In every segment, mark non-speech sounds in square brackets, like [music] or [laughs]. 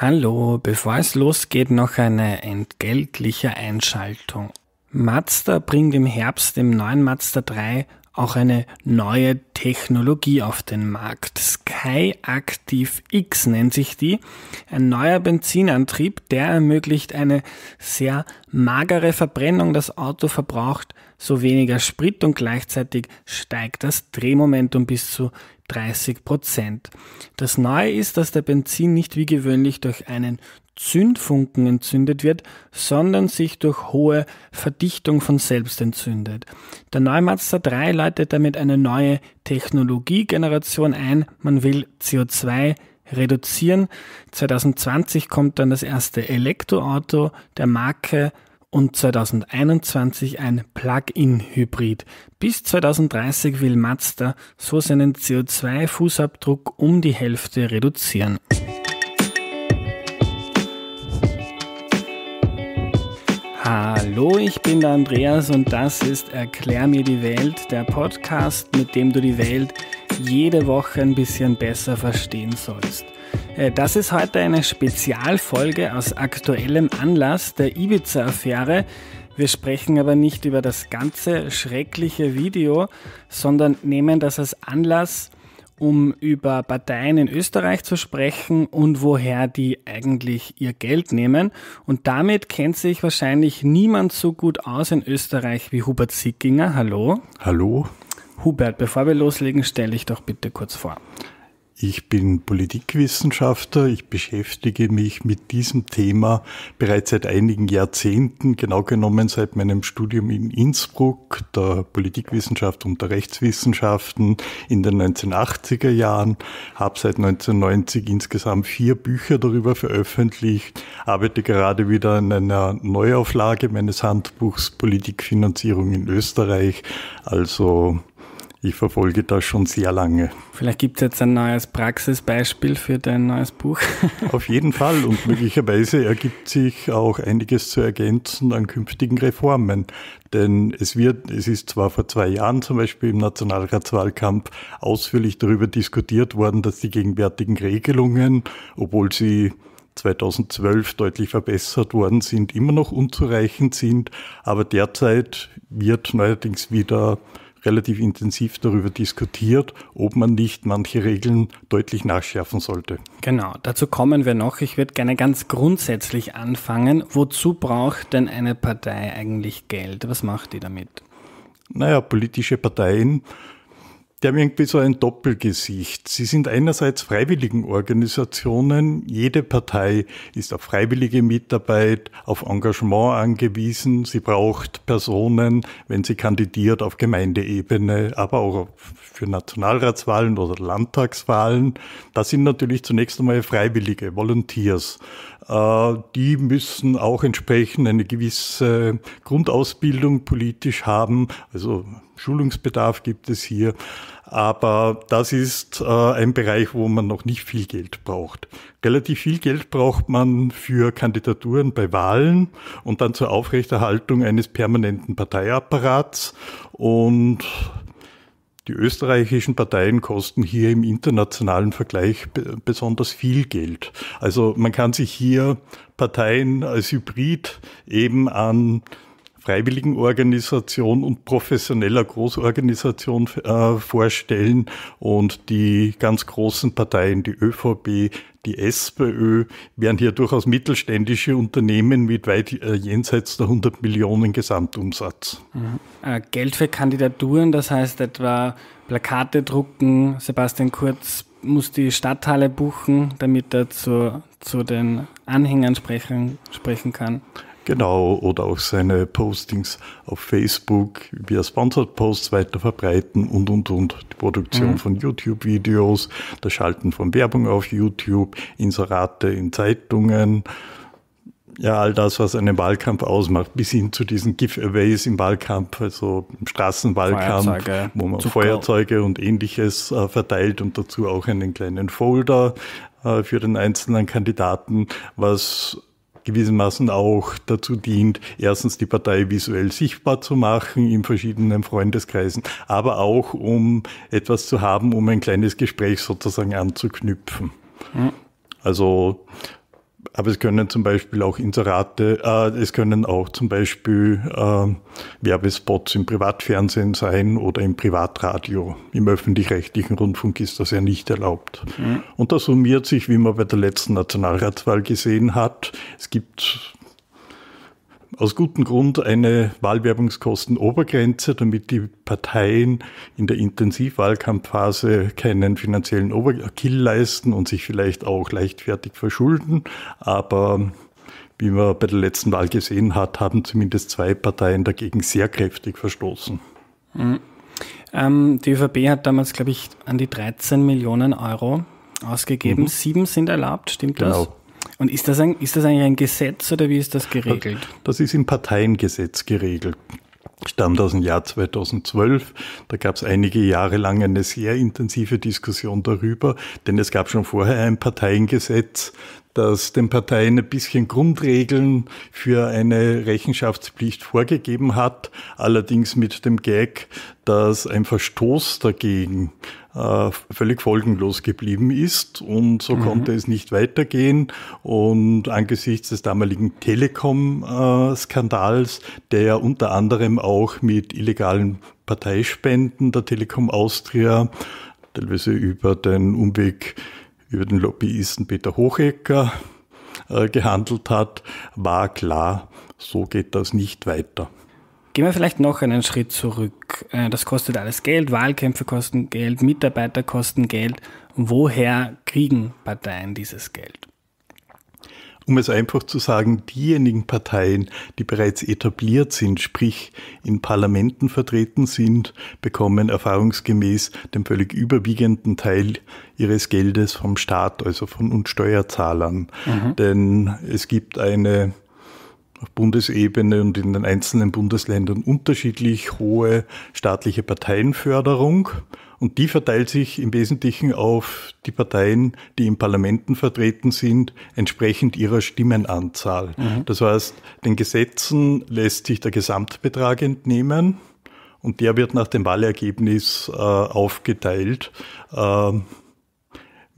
Hallo, bevor es losgeht, noch eine entgeltliche Einschaltung. Mazda bringt im Herbst im neuen Mazda 3 auch eine neue Technologie auf den Markt. Sky Active X nennt sich die. Ein neuer Benzinantrieb, der ermöglicht eine sehr magere Verbrennung. Das Auto verbraucht so weniger Sprit und gleichzeitig steigt das Drehmomentum bis zu 30 Prozent. Das Neue ist, dass der Benzin nicht wie gewöhnlich durch einen Zündfunken entzündet wird, sondern sich durch hohe Verdichtung von selbst entzündet. Der neue Mazda 3 leitet damit eine neue Technologiegeneration ein. Man will CO2 reduzieren. 2020 kommt dann das erste Elektroauto der Marke und 2021 ein Plug-in-Hybrid. Bis 2030 will Mazda so seinen CO2-Fußabdruck um die Hälfte reduzieren. Hallo, ich bin der Andreas und das ist Erklär mir die Welt, der Podcast, mit dem du die Welt jede Woche ein bisschen besser verstehen sollst. Äh, das ist heute eine Spezialfolge aus aktuellem Anlass der Ibiza-Affäre. Wir sprechen aber nicht über das ganze schreckliche Video, sondern nehmen das als Anlass, um über Parteien in Österreich zu sprechen und woher die eigentlich ihr Geld nehmen. Und damit kennt sich wahrscheinlich niemand so gut aus in Österreich wie Hubert Sickinger. Hallo. Hallo. Hubert, bevor wir loslegen, stelle ich doch bitte kurz vor. Ich bin Politikwissenschaftler. Ich beschäftige mich mit diesem Thema bereits seit einigen Jahrzehnten, genau genommen seit meinem Studium in Innsbruck der Politikwissenschaft und der Rechtswissenschaften in den 1980er Jahren. Habe seit 1990 insgesamt vier Bücher darüber veröffentlicht, arbeite gerade wieder an einer Neuauflage meines Handbuchs Politikfinanzierung in Österreich. Also ich verfolge das schon sehr lange. Vielleicht gibt es jetzt ein neues Praxisbeispiel für dein neues Buch. [laughs] Auf jeden Fall und möglicherweise ergibt sich auch einiges zu ergänzen an künftigen Reformen. Denn es wird, es ist zwar vor zwei Jahren zum Beispiel im Nationalratswahlkampf ausführlich darüber diskutiert worden, dass die gegenwärtigen Regelungen, obwohl sie 2012 deutlich verbessert worden sind, immer noch unzureichend sind. Aber derzeit wird neuerdings wieder relativ intensiv darüber diskutiert, ob man nicht manche Regeln deutlich nachschärfen sollte. Genau, dazu kommen wir noch. Ich würde gerne ganz grundsätzlich anfangen. Wozu braucht denn eine Partei eigentlich Geld? Was macht die damit? Naja, politische Parteien die haben irgendwie so ein Doppelgesicht. Sie sind einerseits Freiwilligenorganisationen. Jede Partei ist auf freiwillige Mitarbeit, auf Engagement angewiesen. Sie braucht Personen, wenn sie kandidiert auf Gemeindeebene, aber auch für Nationalratswahlen oder Landtagswahlen. Das sind natürlich zunächst einmal Freiwillige, Volunteers. Äh, die müssen auch entsprechend eine gewisse Grundausbildung politisch haben. Also Schulungsbedarf gibt es hier, aber das ist äh, ein Bereich, wo man noch nicht viel Geld braucht. Relativ viel Geld braucht man für Kandidaturen bei Wahlen und dann zur Aufrechterhaltung eines permanenten Parteiapparats und die österreichischen Parteien kosten hier im internationalen Vergleich besonders viel Geld. Also man kann sich hier Parteien als Hybrid eben an Freiwilligenorganisation und professioneller Großorganisation äh, vorstellen und die ganz großen Parteien, die ÖVP, die SPÖ, wären hier durchaus mittelständische Unternehmen mit weit äh, jenseits der 100 Millionen Gesamtumsatz. Mhm. Äh, Geld für Kandidaturen, das heißt etwa Plakate drucken, Sebastian Kurz muss die Stadthalle buchen, damit er zu, zu den Anhängern sprechen, sprechen kann. Genau, oder auch seine Postings auf Facebook via Sponsored Posts weiter verbreiten und, und, und. Die Produktion mhm. von YouTube-Videos, das Schalten von Werbung auf YouTube, Inserate in Zeitungen. Ja, all das, was einen Wahlkampf ausmacht, bis hin zu diesen Giveaways im Wahlkampf, also im Straßenwahlkampf, Feuerzeuge, wo man Zucker. Feuerzeuge und ähnliches äh, verteilt und dazu auch einen kleinen Folder äh, für den einzelnen Kandidaten, was gewissermaßen auch dazu dient, erstens die Partei visuell sichtbar zu machen in verschiedenen Freundeskreisen, aber auch um etwas zu haben, um ein kleines Gespräch sozusagen anzuknüpfen. Mhm. Also aber es können zum Beispiel auch Inserate, äh, es können auch zum Beispiel äh, Werbespots im Privatfernsehen sein oder im Privatradio. Im öffentlich-rechtlichen Rundfunk ist das ja nicht erlaubt. Mhm. Und das summiert sich, wie man bei der letzten Nationalratswahl gesehen hat. Es gibt aus gutem Grund eine Wahlwerbungskostenobergrenze, damit die Parteien in der Intensivwahlkampfphase keinen finanziellen Overkill leisten und sich vielleicht auch leichtfertig verschulden. Aber wie man bei der letzten Wahl gesehen hat, haben zumindest zwei Parteien dagegen sehr kräftig verstoßen. Mhm. Ähm, die ÖVP hat damals, glaube ich, an die 13 Millionen Euro ausgegeben. Mhm. Sieben sind erlaubt, stimmt genau. das? Und ist das, ein, ist das eigentlich ein Gesetz oder wie ist das geregelt? Das ist im Parteiengesetz geregelt. Stammt aus dem Jahr 2012. Da gab es einige Jahre lang eine sehr intensive Diskussion darüber, denn es gab schon vorher ein Parteiengesetz, das den Parteien ein bisschen Grundregeln für eine Rechenschaftspflicht vorgegeben hat, allerdings mit dem Gag, dass ein Verstoß dagegen äh, völlig folgenlos geblieben ist und so mhm. konnte es nicht weitergehen. Und angesichts des damaligen Telekom-Skandals, der unter anderem auch mit illegalen Parteispenden der Telekom Austria teilweise über den Umweg über den Lobbyisten Peter Hochecker äh, gehandelt hat, war klar, so geht das nicht weiter. Gehen wir vielleicht noch einen Schritt zurück. Äh, das kostet alles Geld, Wahlkämpfe kosten Geld, Mitarbeiter kosten Geld. Woher kriegen Parteien dieses Geld? Um es einfach zu sagen, diejenigen Parteien, die bereits etabliert sind, sprich in Parlamenten vertreten sind, bekommen erfahrungsgemäß den völlig überwiegenden Teil ihres Geldes vom Staat, also von uns Steuerzahlern. Mhm. Denn es gibt eine auf Bundesebene und in den einzelnen Bundesländern unterschiedlich hohe staatliche Parteienförderung. Und die verteilt sich im Wesentlichen auf die Parteien, die im Parlamenten vertreten sind, entsprechend ihrer Stimmenanzahl. Mhm. Das heißt, den Gesetzen lässt sich der Gesamtbetrag entnehmen und der wird nach dem Wahlergebnis äh, aufgeteilt. Äh,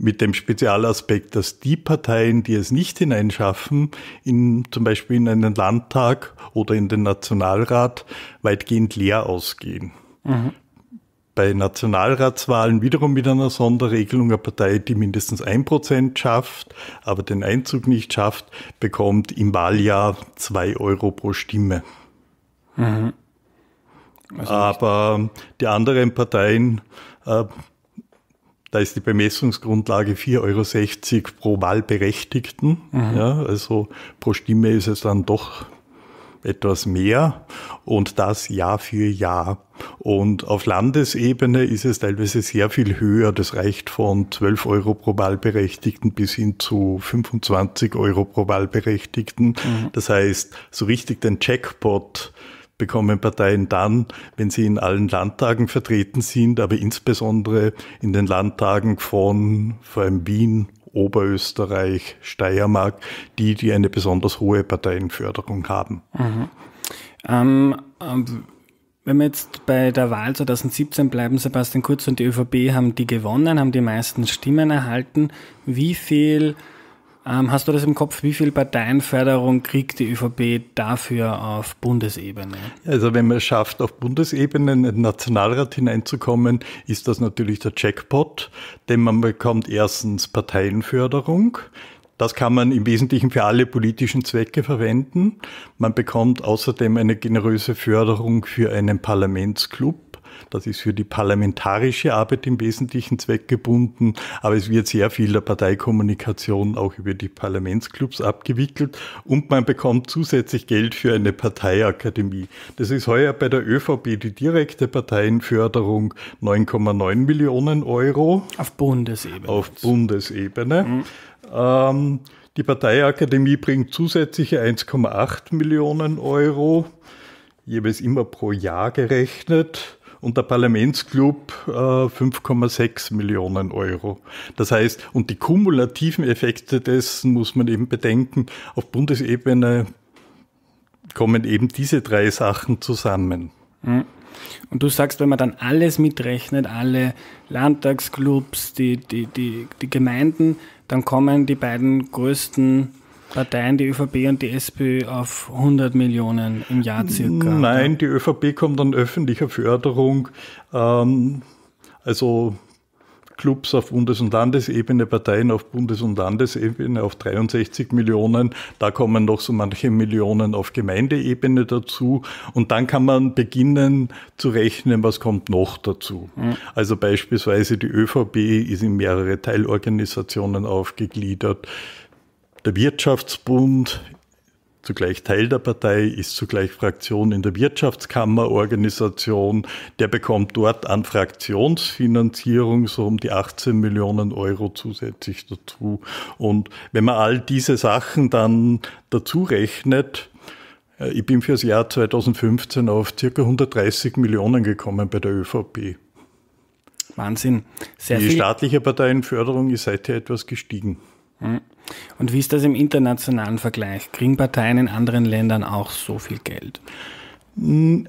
mit dem Spezialaspekt, dass die Parteien, die es nicht hineinschaffen, in, zum Beispiel in einen Landtag oder in den Nationalrat, weitgehend leer ausgehen. Mhm. Bei Nationalratswahlen wiederum mit einer Sonderregelung eine Partei, die mindestens ein Prozent schafft, aber den Einzug nicht schafft, bekommt im Wahljahr zwei Euro pro Stimme. Mhm. Also aber die anderen Parteien äh, da ist die Bemessungsgrundlage 4,60 Euro pro Wahlberechtigten. Mhm. Ja, also pro Stimme ist es dann doch etwas mehr und das Jahr für Jahr. Und auf Landesebene ist es teilweise sehr viel höher. Das reicht von 12 Euro pro Wahlberechtigten bis hin zu 25 Euro pro Wahlberechtigten. Mhm. Das heißt, so richtig den Jackpot bekommen Parteien dann, wenn sie in allen Landtagen vertreten sind, aber insbesondere in den Landtagen von vor allem Wien, Oberösterreich, Steiermark, die, die eine besonders hohe Parteienförderung haben. Mhm. Ähm, ähm wenn wir jetzt bei der Wahl 2017 bleiben, Sebastian Kurz und die ÖVP haben die gewonnen, haben die meisten Stimmen erhalten. Wie viel ähm, hast du das im Kopf? Wie viel Parteienförderung kriegt die ÖVP dafür auf Bundesebene? Also wenn man es schafft, auf Bundesebene in den Nationalrat hineinzukommen, ist das natürlich der Jackpot, denn man bekommt erstens Parteienförderung. Das kann man im Wesentlichen für alle politischen Zwecke verwenden. Man bekommt außerdem eine generöse Förderung für einen Parlamentsklub. Das ist für die parlamentarische Arbeit im Wesentlichen zweckgebunden, aber es wird sehr viel der Parteikommunikation auch über die Parlamentsclubs abgewickelt und man bekommt zusätzlich Geld für eine Parteiakademie. Das ist heuer bei der ÖVP die direkte Parteienförderung 9,9 Millionen Euro. Auf Bundesebene. Auf Bundesebene. Mhm. Ähm, die Parteiakademie bringt zusätzliche 1,8 Millionen Euro, jeweils immer pro Jahr gerechnet und der Parlamentsclub äh, 5,6 Millionen Euro. Das heißt, und die kumulativen Effekte dessen muss man eben bedenken, auf Bundesebene kommen eben diese drei Sachen zusammen. Hm. Und du sagst, wenn man dann alles mitrechnet, alle Landtagsclubs, die, die, die, die Gemeinden, dann kommen die beiden größten Parteien, die ÖVP und die SPÖ, auf 100 Millionen im Jahr circa? Nein, die ÖVP kommt an öffentlicher Förderung, ähm, also Clubs auf Bundes- und Landesebene, Parteien auf Bundes- und Landesebene auf 63 Millionen. Da kommen noch so manche Millionen auf Gemeindeebene dazu. Und dann kann man beginnen zu rechnen, was kommt noch dazu. Mhm. Also beispielsweise die ÖVP ist in mehrere Teilorganisationen aufgegliedert. Der Wirtschaftsbund, zugleich Teil der Partei, ist zugleich Fraktion in der Wirtschaftskammerorganisation. Der bekommt dort an Fraktionsfinanzierung so um die 18 Millionen Euro zusätzlich dazu. Und wenn man all diese Sachen dann dazu rechnet, äh, ich bin für das Jahr 2015 auf ca. 130 Millionen gekommen bei der ÖVP. Wahnsinn. Sehr die viel. staatliche Parteienförderung ist seither etwas gestiegen. Mhm. Und wie ist das im internationalen Vergleich? Kriegen Parteien in anderen Ländern auch so viel Geld? Hm,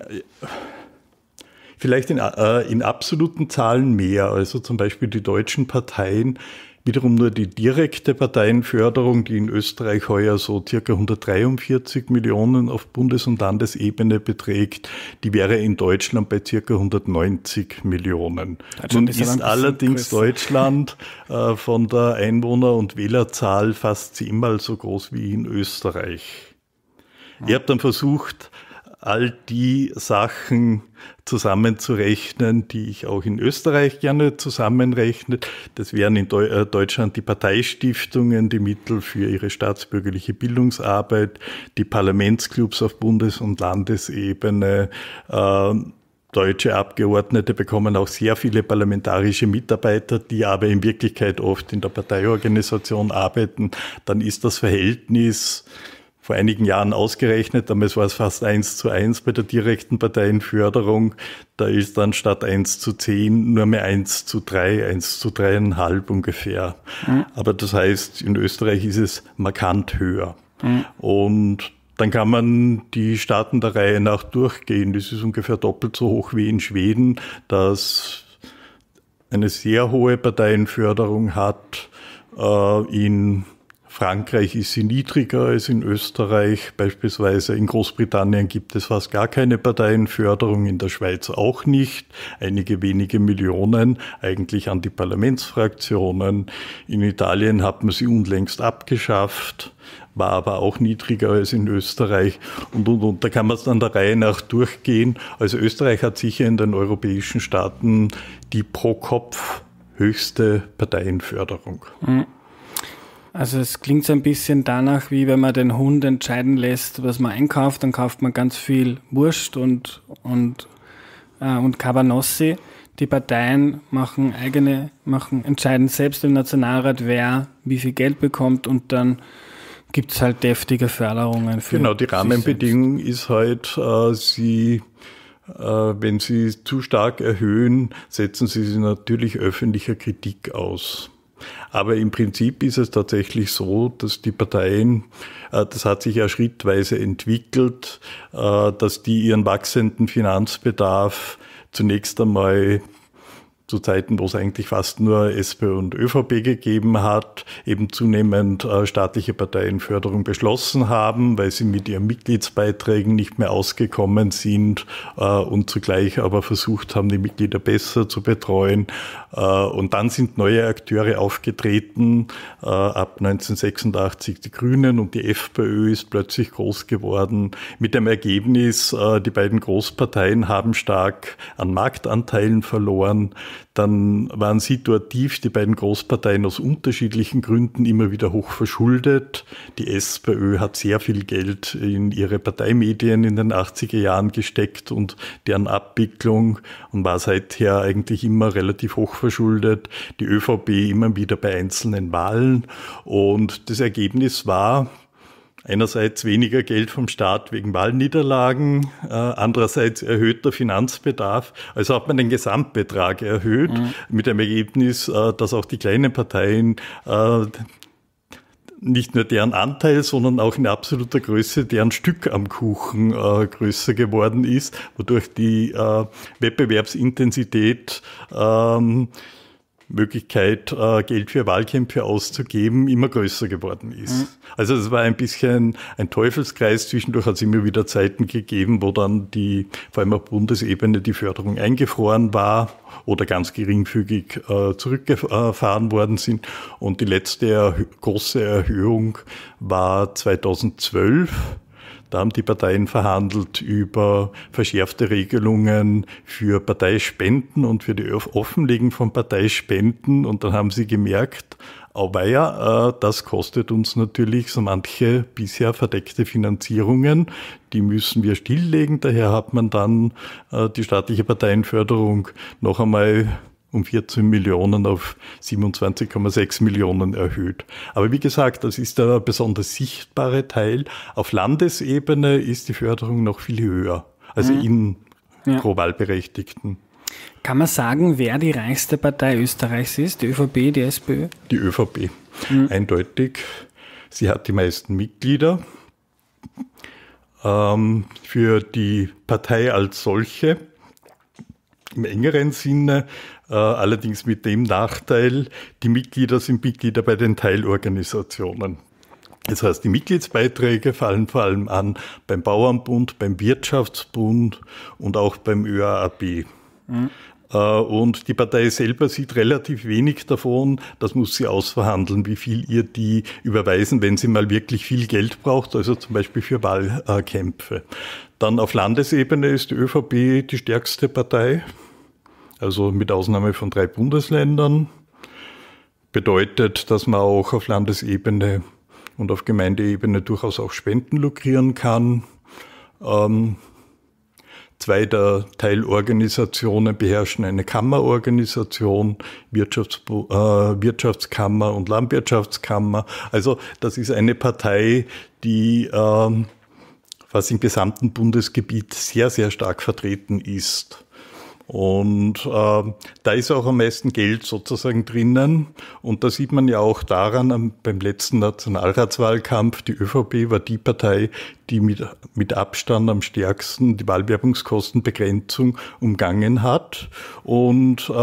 vielleicht in, äh, in absoluten Zahlen mehr. Also zum Beispiel die deutschen Parteien Wiederum nur die direkte Parteienförderung, die in Österreich heuer so circa 143 Millionen auf Bundes- und Landesebene beträgt, die wäre in Deutschland bei circa 190 Millionen. Nun ist, ist allerdings größer. Deutschland äh, von der Einwohner- und Wählerzahl fast zehnmal so groß wie in Österreich. Ja. Ihr habt dann versucht, all die Sachen zusammenzurechnen, die ich auch in Österreich gerne zusammenrechne. Das wären in äh, Deutschland die Parteistiftungen, die Mittel für ihre staatsbürgerliche Bildungsarbeit, die Parlamentsclubs auf Bundes- und Landesebene. Ähm, deutsche Abgeordnete bekommen auch sehr viele parlamentarische Mitarbeiter, die aber in Wirklichkeit oft in der Parteiorganisation arbeiten. Dann ist das Verhältnis vor einigen Jahren ausgerechnet, damals war es fast eins zu eins bei der direkten Parteienförderung. Da ist dann statt eins zu zehn nur mehr eins zu drei, eins zu dreieinhalb ungefähr. Mhm. Aber das heißt, in Österreich ist es markant höher. Mhm. Und dann kann man die Staaten der Reihe nach durchgehen. Das ist ungefähr doppelt so hoch wie in Schweden, das eine sehr hohe Parteienförderung hat äh, in Frankreich ist sie niedriger als in Österreich beispielsweise. In Großbritannien gibt es fast gar keine Parteienförderung, in der Schweiz auch nicht. Einige wenige Millionen eigentlich an die Parlamentsfraktionen. In Italien hat man sie unlängst abgeschafft war aber auch niedriger als in Österreich und, und, und. Da kann man es dann der Reihe nach durchgehen. Also Österreich hat sicher in den europäischen Staaten die pro Kopf höchste Parteienförderung. Mhm. Also es klingt so ein bisschen danach, wie wenn man den Hund entscheiden lässt, was man einkauft, dann kauft man ganz viel Wurst und, und, äh, und Cabanossi. Die Parteien machen eigene, machen, entscheiden selbst im Nationalrat, wer wie viel Geld bekommt und dann gibt es halt deftige Förderungen. Für genau, die Rahmenbedingung ist halt, äh, sie äh, wenn Sie zu stark erhöhen, setzen Sie sich natürlich öffentlicher Kritik aus. Aber im Prinzip ist es tatsächlich so, dass die Parteien, äh, das hat sich ja schrittweise entwickelt, äh, dass die ihren wachsenden Finanzbedarf zunächst einmal zu Zeiten, wo es eigentlich fast nur SPÖ und ÖVP gegeben hat, eben zunehmend äh, staatliche Parteienförderung beschlossen haben, weil sie mit ihren Mitgliedsbeiträgen nicht mehr ausgekommen sind äh, und zugleich aber versucht haben, die Mitglieder besser zu betreuen. Äh, und dann sind neue Akteure aufgetreten, äh, ab 1986 die Grünen und die FPÖ ist plötzlich groß geworden, mit dem Ergebnis, äh, die beiden Großparteien haben stark an Marktanteilen verloren. Dann waren situativ die beiden Großparteien aus unterschiedlichen Gründen immer wieder hoch verschuldet. Die SPÖ hat sehr viel Geld in ihre Parteimedien in den 80er Jahren gesteckt und deren Abwicklung und war seither eigentlich immer relativ hoch verschuldet. Die ÖVP immer wieder bei einzelnen Wahlen. Und das Ergebnis war, Einerseits weniger Geld vom Staat wegen Wahlniederlagen, äh, andererseits erhöhter Finanzbedarf. Also hat man den Gesamtbetrag erhöht mhm. mit dem Ergebnis, äh, dass auch die kleinen Parteien äh, nicht nur deren Anteil, sondern auch in absoluter Größe deren Stück am Kuchen äh, größer geworden ist, wodurch die äh, Wettbewerbsintensität ähm, Möglichkeit, äh, Geld für Wahlkämpfe auszugeben, immer größer geworden ist. Mhm. Also es war ein bisschen ein Teufelskreis. Zwischendurch hat es immer wieder Zeiten gegeben, wo dann die, vor allem auf Bundesebene, die Förderung eingefroren war oder ganz geringfügig äh, zurückgefahren worden sind. Und die letzte große Erhöhung war 2012 da haben die Parteien verhandelt über verschärfte Regelungen für Parteispenden und für die Offenlegung von Parteispenden. Und dann haben sie gemerkt, aber ja, äh, das kostet uns natürlich so manche bisher verdeckte Finanzierungen. Die müssen wir stilllegen. Daher hat man dann äh, die staatliche Parteienförderung noch einmal um 14 Millionen auf 27,6 Millionen erhöht. Aber wie gesagt, das ist der besonders sichtbare Teil. Auf Landesebene ist die Förderung noch viel höher, also mhm. in ja. pro Wahlberechtigten. Kann man sagen, wer die reichste Partei Österreichs ist? Die ÖVP, die SPÖ? Die ÖVP, mhm. eindeutig. Sie hat die meisten Mitglieder. Ähm, für die Partei als solche im engeren Sinne äh, allerdings mit dem Nachteil, die Mitglieder sind Mitglieder bei den Teilorganisationen. Das heißt, die Mitgliedsbeiträge fallen vor allem an beim Bauernbund, beim Wirtschaftsbund und auch beim ÖAAB. Mhm. Äh, und die Partei selber sieht relativ wenig davon. Das muss sie ausverhandeln, wie viel ihr die überweisen, wenn sie mal wirklich viel Geld braucht, also zum Beispiel für Wahlkämpfe. Dann auf Landesebene ist die ÖVP die stärkste Partei also mit Ausnahme von drei Bundesländern, bedeutet, dass man auch auf Landesebene und auf Gemeindeebene durchaus auch Spenden lukrieren kann. Ähm, zwei der Teilorganisationen beherrschen eine Kammerorganisation, Wirtschafts äh, Wirtschaftskammer und Landwirtschaftskammer. Also das ist eine Partei, die ähm, fast im gesamten Bundesgebiet sehr, sehr stark vertreten ist. Und äh, da ist auch am meisten Geld sozusagen drinnen. Und da sieht man ja auch daran, beim letzten Nationalratswahlkampf, die ÖVP war die Partei, die mit, mit Abstand am stärksten die Wahlwerbungskostenbegrenzung umgangen hat. Und äh,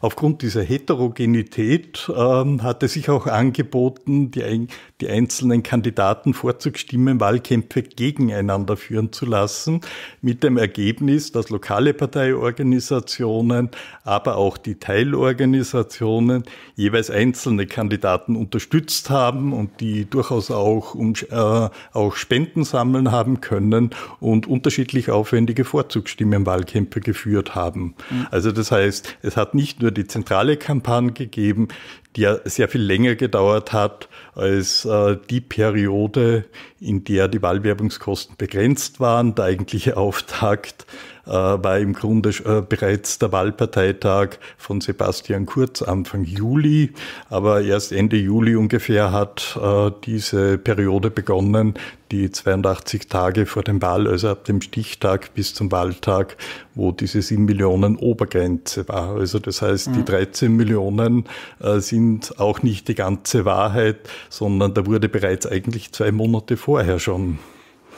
aufgrund dieser Heterogenität äh, hat es sich auch angeboten, die, die einzelnen Kandidaten vorzugstimmen, Wahlkämpfe gegeneinander führen zu lassen, mit dem Ergebnis, dass lokale Parteiorganisationen, aber auch die Teilorganisationen jeweils einzelne Kandidaten unterstützt haben und die durchaus auch, um, äh, auch Spenden sammeln eingesammelt haben können und unterschiedlich aufwendige Vorzugsstimmenwahlkämpfe geführt haben. Mhm. Also das heißt, es hat nicht nur die zentrale Kampagne gegeben, die ja sehr viel länger gedauert hat als äh, die Periode, in der die Wahlwerbungskosten begrenzt waren, der eigentliche [laughs] Auftakt äh, war im Grunde äh, bereits der Wahlparteitag von Sebastian Kurz Anfang Juli, aber erst Ende Juli ungefähr hat äh, diese Periode begonnen, die 82 Tage vor dem Wahl, also ab dem Stichtag bis zum Wahltag, wo diese 7 Millionen Obergrenze war. Also das heißt, mhm. die 13 Millionen äh, sind auch nicht die ganze Wahrheit, sondern da wurde bereits eigentlich zwei Monate vorher schon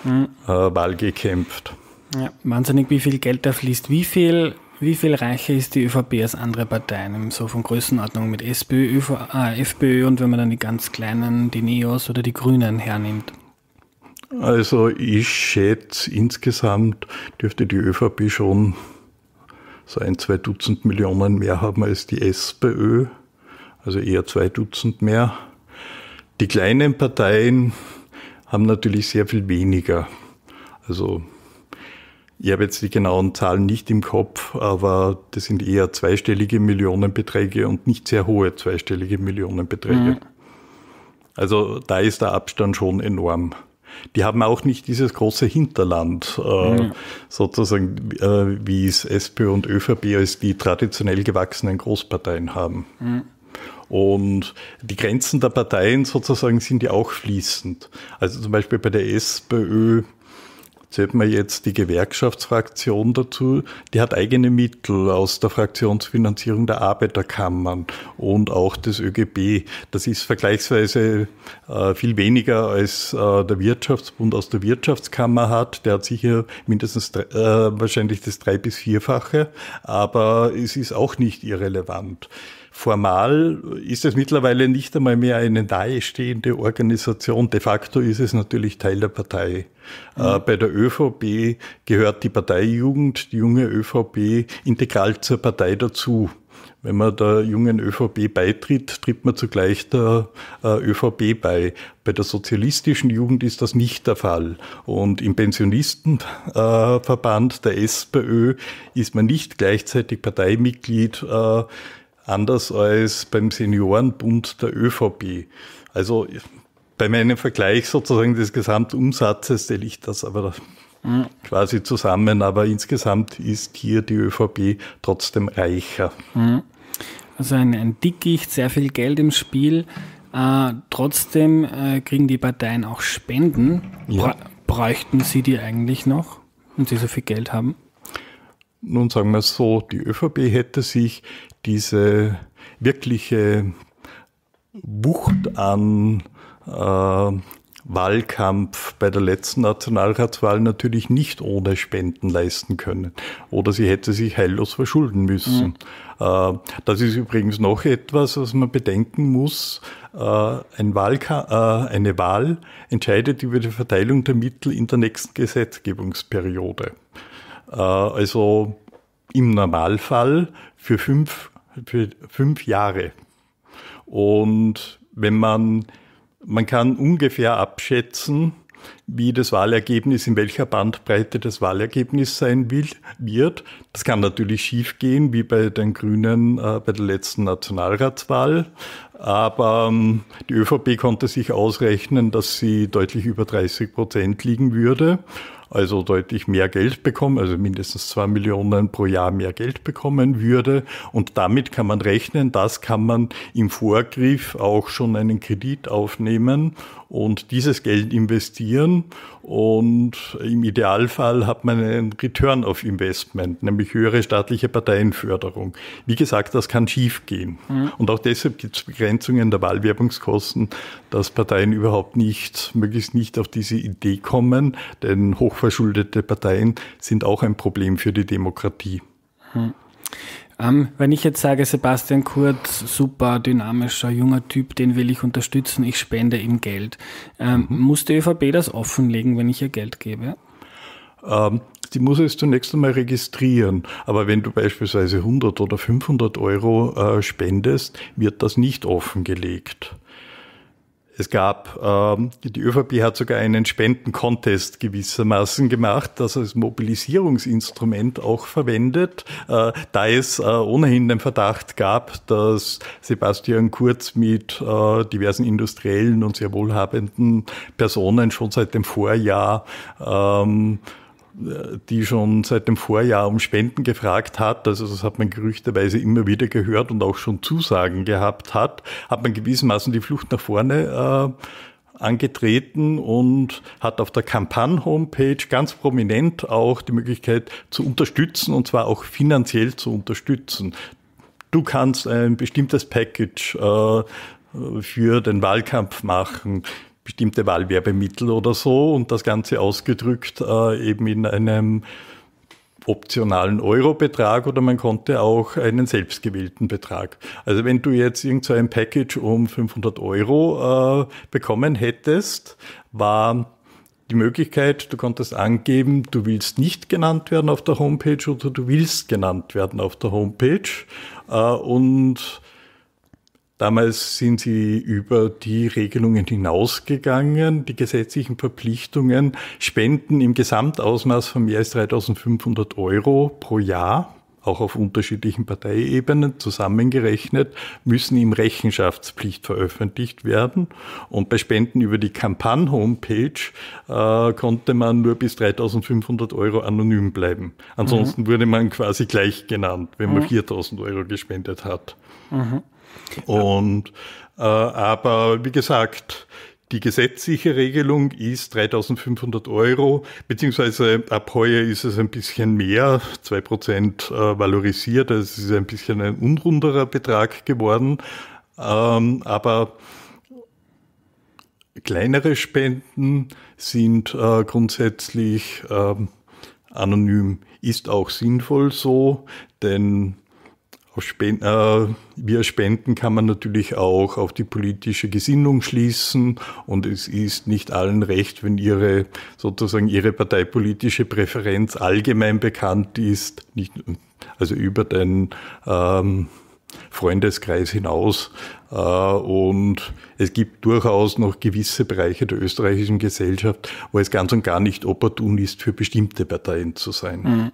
mhm. äh, Wahl gekämpft. Ja, wahnsinnig, wie viel Geld da fließt. Wie viel, wie viel reicher ist die ÖVP als andere Parteien? So von Größenordnung mit SPÖ, ÖV, ah, FPÖ und wenn man dann die ganz kleinen, die NEOS oder die Grünen hernimmt. Also ich schätze insgesamt dürfte die ÖVP schon so ein, zwei Dutzend Millionen mehr haben als die SPÖ, also eher zwei Dutzend mehr. Die kleinen Parteien haben natürlich sehr viel weniger. Also ich habe jetzt die genauen Zahlen nicht im Kopf, aber das sind eher zweistellige Millionenbeträge und nicht sehr hohe zweistellige Millionenbeträge. Mhm. Also da ist der Abstand schon enorm. Die haben auch nicht dieses große Hinterland, äh, mhm. sozusagen, äh, wie es SPÖ und ÖVP als die traditionell gewachsenen Großparteien haben. Mhm. Und die Grenzen der Parteien sozusagen sind ja auch fließend. Also zum Beispiel bei der SPÖ zählt man jetzt die Gewerkschaftsfraktion dazu, die hat eigene Mittel aus der Fraktionsfinanzierung der Arbeiterkammern und auch des ÖGB. Das ist vergleichsweise äh, viel weniger als äh, der Wirtschaftsbund aus der Wirtschaftskammer hat. Der hat sicher mindestens äh, wahrscheinlich das drei- bis vierfache, aber es ist auch nicht irrelevant. Formal ist es mittlerweile nicht einmal mehr eine nahestehende Organisation. De facto ist es natürlich Teil der Partei. Äh, mhm. Bei der ÖVP gehört die Parteijugend, die junge ÖVP, integral zur Partei dazu. Wenn man der jungen ÖVP beitritt, tritt man zugleich der äh, ÖVP bei. Bei der sozialistischen Jugend ist das nicht der Fall. Und im Pensionistenverband äh, der SPÖ ist man nicht gleichzeitig Parteimitglied anders als beim Seniorenbund der ÖVP. Also bei meinem Vergleich sozusagen des Gesamtumsatzes stelle ich das aber mhm. quasi zusammen, aber insgesamt ist hier die ÖVP trotzdem reicher. Mhm. Also ein, ein Dickicht, sehr viel Geld im Spiel. Äh, trotzdem äh, kriegen die Parteien auch Spenden. Ja. Bräuchten sie die eigentlich noch, wenn sie so viel Geld haben? Nun sagen wir es so, die ÖVP hätte sich diese wirkliche Wucht an äh, Wahlkampf bei der letzten Nationalratswahl natürlich nicht ohne Spenden leisten können. Oder sie hätte sich heillos verschulden müssen. Mhm. Äh, das ist übrigens noch etwas, was man bedenken muss. Äh, ein Wahlka äh, eine Wahl entscheidet über die Verteilung der Mittel in der nächsten Gesetzgebungsperiode. Äh, also im Normalfall für fünf, für fünf Jahre. Und wenn man, man kann ungefähr abschätzen, wie das Wahlergebnis, in welcher Bandbreite das Wahlergebnis sein will, wird. Das kann natürlich schiefgehen, wie bei den Grünen äh, bei der letzten Nationalratswahl. Aber ähm, die ÖVP konnte sich ausrechnen, dass sie deutlich über 30 Prozent liegen würde also deutlich mehr Geld bekommen, also mindestens zwei Millionen pro Jahr mehr Geld bekommen würde. Und damit kann man rechnen, das kann man im Vorgriff auch schon einen Kredit aufnehmen und dieses Geld investieren. Und im Idealfall hat man einen Return of Investment, nämlich höhere staatliche Parteienförderung. Wie gesagt, das kann schiefgehen. Mhm. Und auch deshalb gibt es Begrenzungen der Wahlwerbungskosten, dass Parteien überhaupt nicht, möglichst nicht auf diese Idee kommen, denn hochverschuldete Parteien sind auch ein Problem für die Demokratie. Mhm. Ähm, wenn ich jetzt sage, Sebastian Kurz, super dynamischer, junger Typ, den will ich unterstützen, ich spende ihm Geld. Ähm, mhm. Muss die ÖVP das offenlegen, wenn ich ihr Geld gebe? Ähm, die muss es zunächst einmal registrieren. Aber wenn du beispielsweise 100 oder 500 Euro äh, spendest, wird das nicht offengelegt. Es gab, ähm, die ÖVP hat sogar einen Spendencontest gewissermaßen gemacht, das als Mobilisierungsinstrument auch verwendet, äh, da es äh, ohnehin den Verdacht gab, dass Sebastian Kurz mit äh, diversen industriellen und sehr wohlhabenden Personen schon seit dem Vorjahr ähm, die schon seit dem Vorjahr um Spenden gefragt hat, also das hat man gerüchteweise immer wieder gehört und auch schon Zusagen gehabt hat, hat man gewissermaßen die Flucht nach vorne äh, angetreten und hat auf der Kampan-Homepage ganz prominent auch die Möglichkeit zu unterstützen und zwar auch finanziell zu unterstützen. Du kannst ein bestimmtes Package äh, für den Wahlkampf machen bestimmte Wahlwerbemittel oder so und das Ganze ausgedrückt äh, eben in einem optionalen Eurobetrag oder man konnte auch einen selbstgewählten Betrag. Also wenn du jetzt irgend so ein Package um 500 Euro äh, bekommen hättest, war die Möglichkeit, du konntest angeben, du willst nicht genannt werden auf der Homepage oder du willst genannt werden auf der Homepage äh, und Damals sind sie über die Regelungen hinausgegangen, die gesetzlichen Verpflichtungen, Spenden im Gesamtausmaß von mehr als 3500 Euro pro Jahr, auch auf unterschiedlichen Parteiebenen zusammengerechnet, müssen im Rechenschaftspflicht veröffentlicht werden. Und bei Spenden über die Kampagne-Homepage äh, konnte man nur bis 3500 Euro anonym bleiben. Ansonsten mhm. wurde man quasi gleich genannt, wenn man mhm. 4000 Euro gespendet hat. Mhm. Und äh, aber wie gesagt, die gesetzliche Regelung ist 3500 Euro, beziehungsweise ab heuer ist es ein bisschen mehr, 2% äh, valorisiert, also es ist ein bisschen ein unrunderer Betrag geworden. Ähm, aber kleinere Spenden sind äh, grundsätzlich ähm, anonym, ist auch sinnvoll so, denn Spenden, äh, via Spenden kann man natürlich auch auf die politische Gesinnung schließen und es ist nicht allen recht, wenn ihre sozusagen ihre parteipolitische Präferenz allgemein bekannt ist, nicht, also über den ähm, Freundeskreis hinaus. Äh, und es gibt durchaus noch gewisse Bereiche der österreichischen Gesellschaft, wo es ganz und gar nicht opportun ist, für bestimmte Parteien zu sein. Mhm.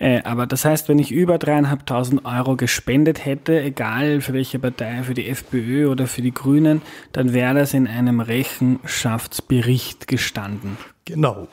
Äh, aber das heißt, wenn ich über dreieinhalbtausend Euro gespendet hätte, egal für welche Partei, für die FPÖ oder für die Grünen, dann wäre das in einem Rechenschaftsbericht gestanden. Genau.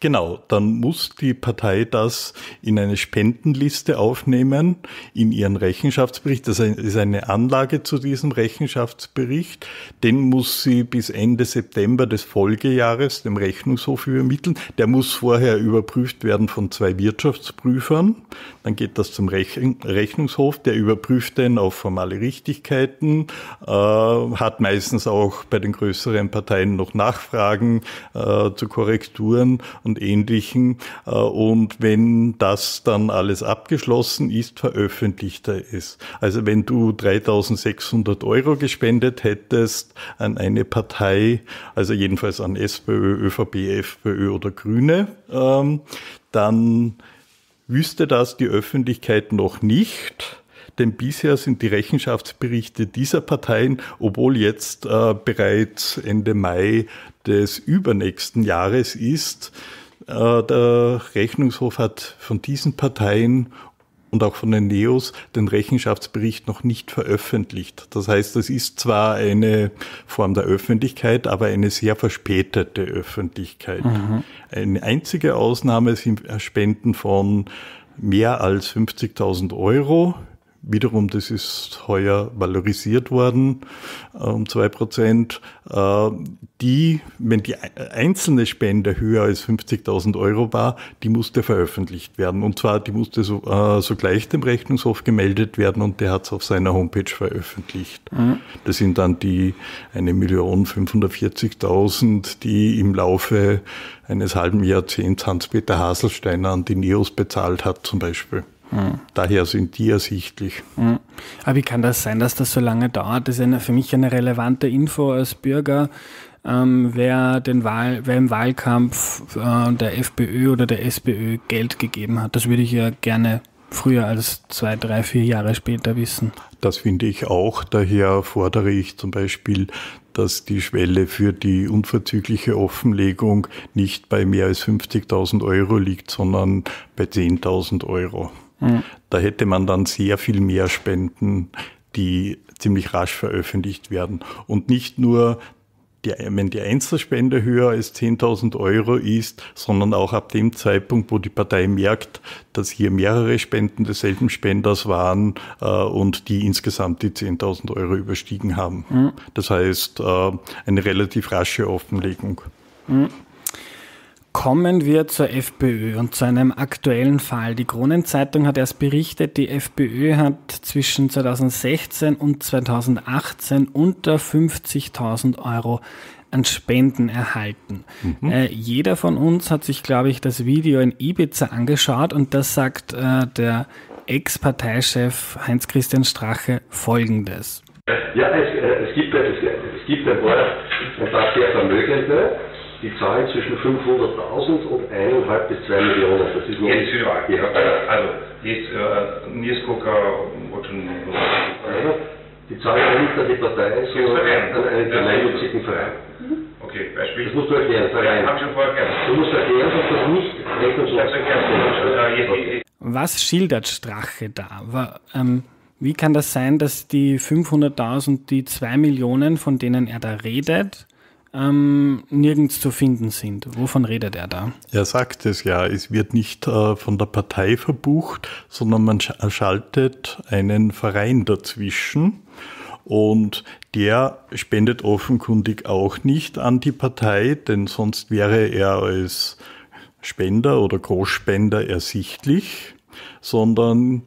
Genau, dann muss die Partei das in eine Spendenliste aufnehmen, in ihren Rechenschaftsbericht. Das ist eine Anlage zu diesem Rechenschaftsbericht. Den muss sie bis Ende September des Folgejahres dem Rechnungshof übermitteln. Der muss vorher überprüft werden von zwei Wirtschaftsprüfern. Dann geht das zum Rechnungshof. Der überprüft den auf formale Richtigkeiten, äh, hat meistens auch bei den größeren Parteien noch Nachfragen äh, zu Korrekturen und Ähnlichem. Äh, und wenn das dann alles abgeschlossen ist, veröffentlicht er es. Also wenn du 3600 Euro gespendet hättest an eine Partei, also jedenfalls an SPÖ, ÖVP, FPÖ oder Grüne, ähm, dann wüsste das die Öffentlichkeit noch nicht denn bisher sind die Rechenschaftsberichte dieser Parteien, obwohl jetzt äh, bereits Ende Mai des übernächsten Jahres ist, äh, der Rechnungshof hat von diesen Parteien und auch von den NEOS den Rechenschaftsbericht noch nicht veröffentlicht. Das heißt, es ist zwar eine Form der Öffentlichkeit, aber eine sehr verspätete Öffentlichkeit. Mhm. Eine einzige Ausnahme sind Spenden von mehr als 50.000 Euro wiederum, das ist heuer valorisiert worden äh, um zwei Prozent. Äh, die, wenn die einzelne Spende höher als 50.000 Euro war, die musste veröffentlicht werden. Und zwar, die musste so, äh, sogleich dem Rechnungshof gemeldet werden und der hat es auf seiner Homepage veröffentlicht. Mhm. Das sind dann die 1.540.000, die im Laufe eines halben Jahrzehnts Hans-Peter Haselsteiner an die NEOS bezahlt hat zum Beispiel. Mhm. Daher sind die ersichtlich. Mhm. Ah, Aber wie kann das sein, dass das so lange dauert? Das ist eine, für mich eine relevante Info als Bürger. Ähm, wer, den Wahl, wer im Wahlkampf äh, der FPÖ oder der SPÖ Geld gegeben hat, das würde ich ja gerne früher als zwei, drei, vier Jahre später wissen. Das finde ich auch. Daher fordere ich zum Beispiel, dass die Schwelle für die unverzügliche Offenlegung nicht bei mehr als 50.000 Euro liegt, sondern bei 10.000 Euro. Mhm. Da hätte man dann sehr viel mehr Spenden, die ziemlich rasch veröffentlicht werden. Und nicht nur, die, wenn die Einzelspende höher als 10.000 Euro ist, sondern auch ab dem Zeitpunkt, wo die Partei merkt, dass hier mehrere Spenden desselben Spenders waren äh, und die insgesamt die 10.000 Euro überstiegen haben. Mhm. Das heißt, äh, eine relativ rasche Offenlegung. Mhm. Kommen wir zur FPÖ und zu einem aktuellen Fall. Die Kronenzeitung hat erst berichtet, die FPÖ hat zwischen 2016 und 2018 unter 50.000 Euro an Spenden erhalten. Mhm. Äh, jeder von uns hat sich, glaube ich, das Video in Ibiza angeschaut und das sagt äh, der Ex-Parteichef Heinz-Christian Strache folgendes. Ja, es, äh, es, gibt, es, es gibt ein Wort, das sehr Vermögende die Zahlen zwischen 500.000 und 1,5 bis 2 Millionen. Das ist jetzt überall. Ja. Also, jetzt äh, Niersburger und also, Die Zahl nicht an die Partei, sondern an einen gemeinnützigen Verein. Mhm. Okay, Beispiel. Das musst du erklären, Verein. Ja, hab schon vorher erklärt. Du musst erklären, dass das nicht rechnungslos ist. Äh, Was schildert Strache da? Ähm, wie kann das sein, dass die 500.000, die 2 Millionen, von denen er da redet, ähm, nirgends zu finden sind. Wovon redet er da? Er sagt es ja, es wird nicht äh, von der Partei verbucht, sondern man sch schaltet einen Verein dazwischen und der spendet offenkundig auch nicht an die Partei, denn sonst wäre er als Spender oder Großspender ersichtlich, sondern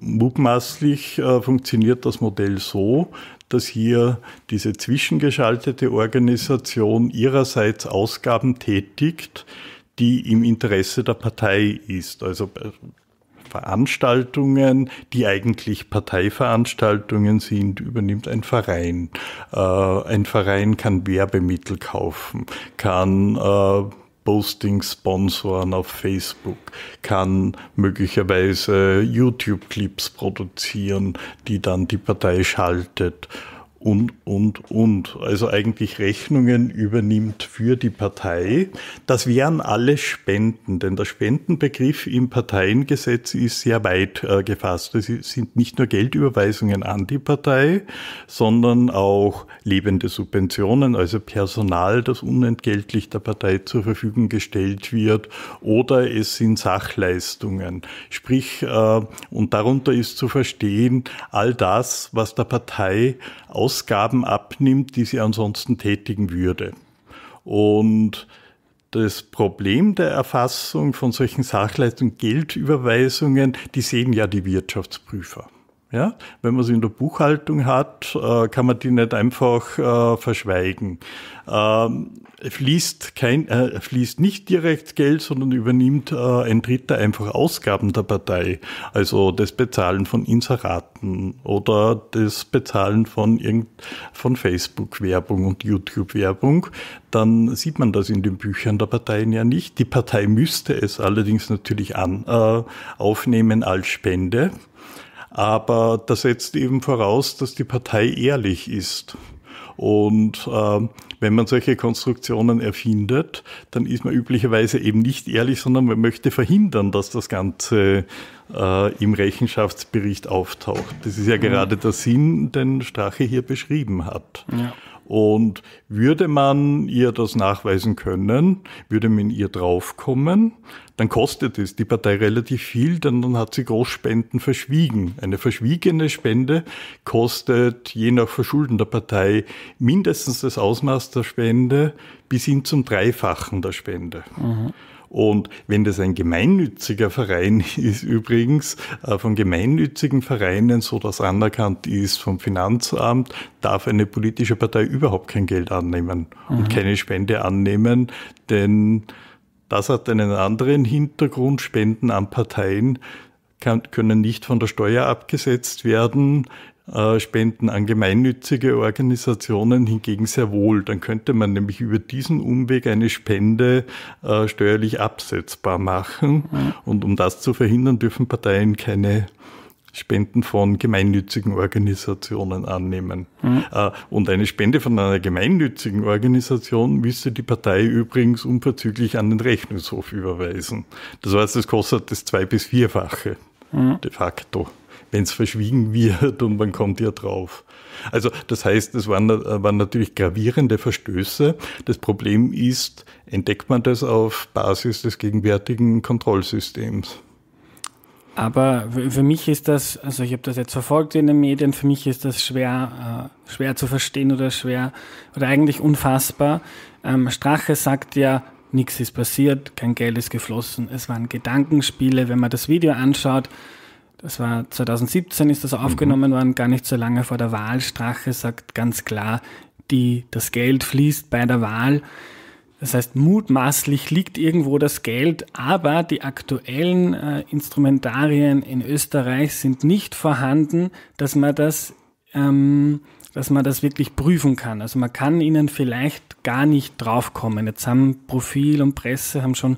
mutmaßlich äh, funktioniert das Modell so, dass hier diese zwischengeschaltete Organisation ihrerseits Ausgaben tätigt, die im Interesse der Partei ist. Also äh, Veranstaltungen, die eigentlich Parteiveranstaltungen sind, übernimmt ein Verein. Äh, ein Verein kann Werbemittel kaufen, kann äh, Posting-Sponsoren auf Facebook, kann möglicherweise YouTube-Clips produzieren, die dann die Partei schaltet und, und, und. Also eigentlich Rechnungen übernimmt für die Partei. Das wären alle Spenden, denn der Spendenbegriff im Parteiengesetz ist sehr weit äh, gefasst. Es sind nicht nur Geldüberweisungen an die Partei, sondern auch lebende Subventionen, also Personal, das unentgeltlich der Partei zur Verfügung gestellt wird, oder es sind Sachleistungen. Sprich, äh, und darunter ist zu verstehen, all das, was der Partei Ausgaben abnimmt, die sie ansonsten tätigen würde. Und das Problem der Erfassung von solchen Sachleistungen, Geldüberweisungen, die sehen ja die Wirtschaftsprüfer. Ja? Wenn man sie in der Buchhaltung hat, äh, kann man die nicht einfach äh, verschweigen. Ähm, fließt, kein, äh, fließt nicht direkt Geld, sondern übernimmt äh, ein Dritter einfach Ausgaben der Partei. Also das Bezahlen von Inseraten oder das Bezahlen von, von Facebook-Werbung und YouTube-Werbung. Dann sieht man das in den Büchern der Parteien ja nicht. Die Partei müsste es allerdings natürlich an, äh, aufnehmen als Spende. Aber das setzt eben voraus, dass die Partei ehrlich ist. Und äh, wenn man solche Konstruktionen erfindet, dann ist man üblicherweise eben nicht ehrlich, sondern man möchte verhindern, dass das Ganze äh, im Rechenschaftsbericht auftaucht. Das ist ja mhm. gerade der Sinn, den Strache hier beschrieben hat. Ja. Und würde man ihr das nachweisen können, würde man ihr draufkommen, dann kostet es die Partei relativ viel, denn dann hat sie Großspenden verschwiegen. Eine verschwiegene Spende kostet je nach Verschulden der Partei mindestens das Ausmaß der Spende bis hin zum Dreifachen der Spende. Mhm. Und wenn das ein gemeinnütziger Verein [laughs] ist, übrigens, äh, von gemeinnützigen Vereinen, so dass anerkannt ist vom Finanzamt, darf eine politische Partei überhaupt kein Geld annehmen mhm. und keine Spende annehmen, denn das hat einen anderen Hintergrund. Spenden an Parteien können nicht von der Steuer abgesetzt werden. Äh, spenden an gemeinnützige Organisationen hingegen sehr wohl. Dann könnte man nämlich über diesen Umweg eine Spende äh, steuerlich absetzbar machen. Mhm. Und um das zu verhindern, dürfen Parteien keine Spenden von gemeinnützigen Organisationen annehmen. Mhm. und eine Spende von einer gemeinnützigen Organisation müsste die Partei übrigens unverzüglich an den Rechnungshof überweisen. Das heißt, es kostet das zwei- bis vierfache mhm. de facto wenn es verschwiegen wird und man kommt ja drauf. Also das heißt, es waren, äh, waren natürlich gravierende Verstöße. Das Problem ist, entdeckt man das auf Basis des gegenwärtigen Kontrollsystems. Aber für mich ist das, also ich habe das jetzt verfolgt in den Medien, für mich ist das schwer, äh, schwer zu verstehen oder schwer oder eigentlich unfassbar. Ähm, Strache sagt ja, nichts ist passiert, kein Geld ist geflossen, es waren Gedankenspiele. Wenn man das Video anschaut, das war 2017 ist das mhm. aufgenommen mhm. worden, gar nicht so lange vor der Wahl. Strache sagt ganz klar, die, das Geld fließt bei der Wahl. Das heißt, mutmaßlich liegt irgendwo das Geld, aber die aktuellen äh, Instrumentarien in Österreich sind nicht vorhanden, dass man das ähm, dass man das wirklich prüfen kann. Also man kann ihnen vielleicht gar nicht draufkommen. Jetzt haben Profil und Presse haben schon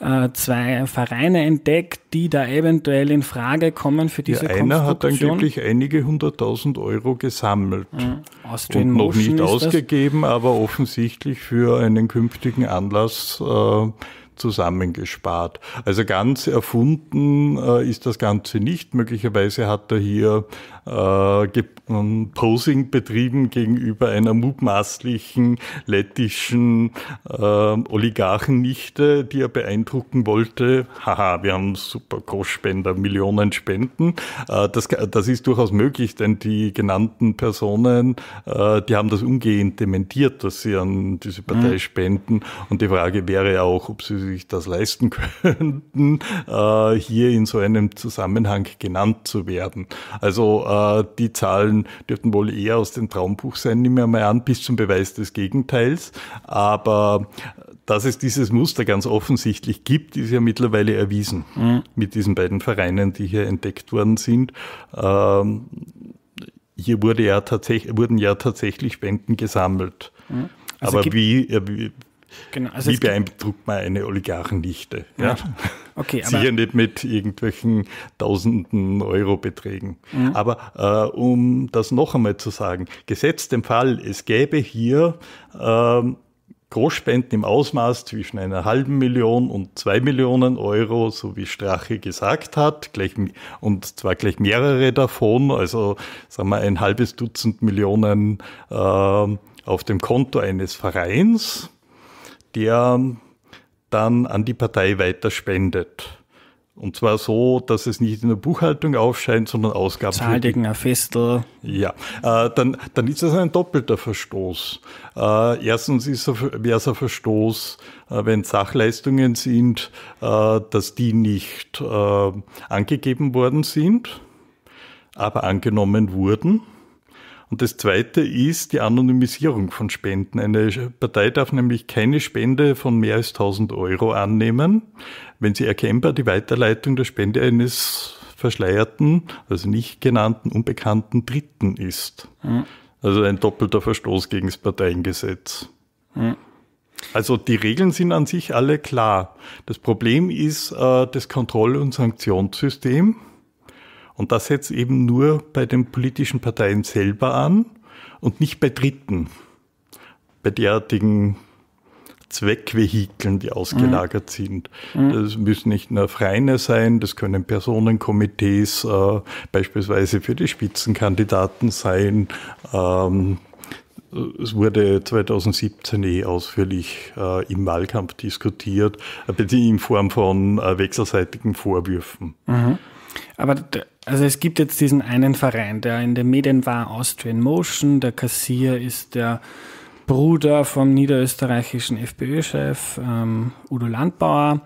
äh, zwei Vereine entdeckt, die da eventuell in Frage kommen für diese ja, einer hat angeblich einige hunderttausend Euro gesammelt ja, Austrian und noch nicht ausgegeben, das. aber offensichtlich für einen künftigen Anlass äh, zusammengespart. Also ganz erfunden äh, ist das Ganze nicht. Möglicherweise hat er hier äh, um, ähm, Posing betrieben gegenüber einer mutmaßlichen lettischen äh, Oligarchennichte, die er beeindrucken wollte. Haha, wir haben super Kostspender, Millionen Spenden. Äh, das, das ist durchaus möglich, denn die genannten Personen, äh, die haben das umgehend dementiert, dass sie an diese mhm. Partei mhm. spenden. Und die Frage wäre ja auch, ob sie sich das leisten [laughs] könnten, äh, hier in so einem Zusammenhang genannt zu werden. Also äh, die Zahlen dürften wohl eher aus dem Traumbuch sein, nehmen wir mal an, bis zum Beweis des Gegenteils. Aber dass es dieses Muster ganz offensichtlich gibt, ist ja mittlerweile erwiesen mhm. mit diesen beiden Vereinen, die hier entdeckt worden sind. Ähm, hier wurde ja wurden ja tatsächlich Spenden gesammelt. Mhm. Also Aber wie, Genau, also Wie beeindruckt man eine Oligarchennichte? Ja? ja. Okay, Sicher nicht mit irgendwelchen tausenden Euro-Beträgen. Mhm. Aber äh, um das noch einmal zu sagen, gesetzt dem Fall, es gäbe hier ähm, Großspenden im Ausmaß zwischen einer halben Million und zwei Millionen Euro, so wie Strache gesagt hat, gleich, und zwar gleich mehrere davon, also sagen wir ein halbes Dutzend Millionen äh, auf dem Konto eines Vereins der dann an die Partei weiterspendet. Und zwar so, dass es nicht in der Buchhaltung aufscheint, sondern Ausgaben. ein Festel. Ja, äh, dann, dann ist das ein doppelter Verstoß. Äh, erstens ist wäre es ein Verstoß, äh, wenn Sachleistungen sind, äh, dass die nicht äh, angegeben worden sind, aber angenommen wurden. Und das Zweite ist die Anonymisierung von Spenden. Eine Partei darf nämlich keine Spende von mehr als 1000 Euro annehmen, wenn sie erkennbar die Weiterleitung der Spende eines verschleierten, also nicht genannten, unbekannten Dritten ist. Mhm. Also ein doppelter Verstoß gegen das Parteiengesetz. Mhm. Also die Regeln sind an sich alle klar. Das Problem ist äh, das Kontroll- und Sanktionssystem und das setzt eben nur bei den politischen Parteien selber an und nicht bei Dritten, bei derartigen Zweckvehikeln, die ausgelagert mhm. sind. Mhm. Das müssen nicht nur Vereine sein, das können Personenkomitees äh, beispielsweise für die Spitzenkandidaten sein. Ähm, es wurde 2017 eh ausführlich äh, im Wahlkampf diskutiert, in Form von äh, wechselseitigen Vorwürfen. Mhm. Aber also es gibt jetzt diesen einen Verein, der in den Medien war, Austrian Motion. Der Kassier ist der Bruder vom niederösterreichischen FPÖ-Chef ähm, Udo Landbauer.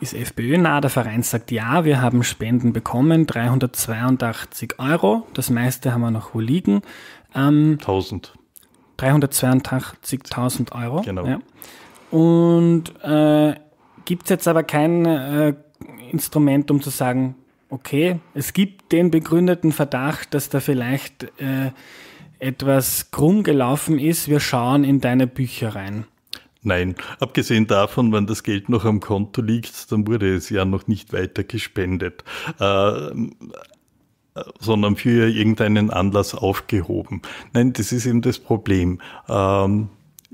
Ist FPÖ-nah, der Verein sagt ja, wir haben Spenden bekommen, 382 Euro, das meiste haben wir noch wo liegen. Ähm, 1000. 382.000 Euro. Genau. Ja. Und äh, gibt es jetzt aber kein äh, Instrument, um zu sagen, okay, es gibt den begründeten Verdacht, dass da vielleicht äh, etwas krumm gelaufen ist, wir schauen in deine Bücher rein. Nein, abgesehen davon, wenn das Geld noch am Konto liegt, dann wurde es ja noch nicht weiter gespendet, äh, sondern für irgendeinen Anlass aufgehoben. Nein, das ist eben das Problem. Ähm,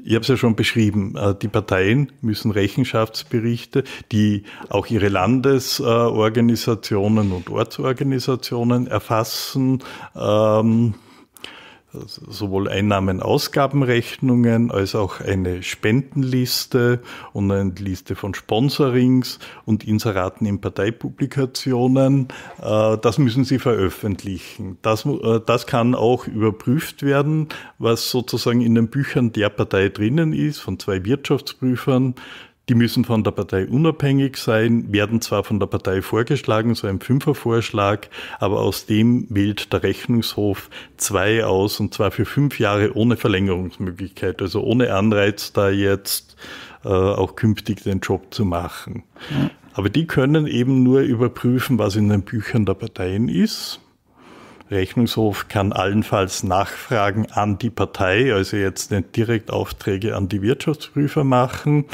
ich habe es ja schon beschrieben, äh, die Parteien müssen Rechenschaftsberichte, die auch ihre Landesorganisationen und Ortsorganisationen erfassen. Ähm, sowohl Einnahmen-Ausgabenrechnungen als auch eine Spendenliste und eine Liste von Sponsorings und Inseraten in Parteipublikationen. Äh, das müssen Sie veröffentlichen. Das, äh, das kann auch überprüft werden, was sozusagen in den Büchern der Partei drinnen ist, von zwei Wirtschaftsprüfern, die müssen von der Partei unabhängig sein, werden zwar von der Partei vorgeschlagen, so ein Fünfervorschlag, aber aus dem wählt der Rechnungshof zwei aus und zwar für fünf Jahre ohne Verlängerungsmöglichkeit, also ohne Anreiz, da jetzt äh, auch künftig den Job zu machen. Ja. Aber die können eben nur überprüfen, was in den Büchern der Parteien ist. Rechnungshof kann allenfalls Nachfragen an die Partei, also jetzt nicht direkt Aufträge an die Wirtschaftsprüfer machen.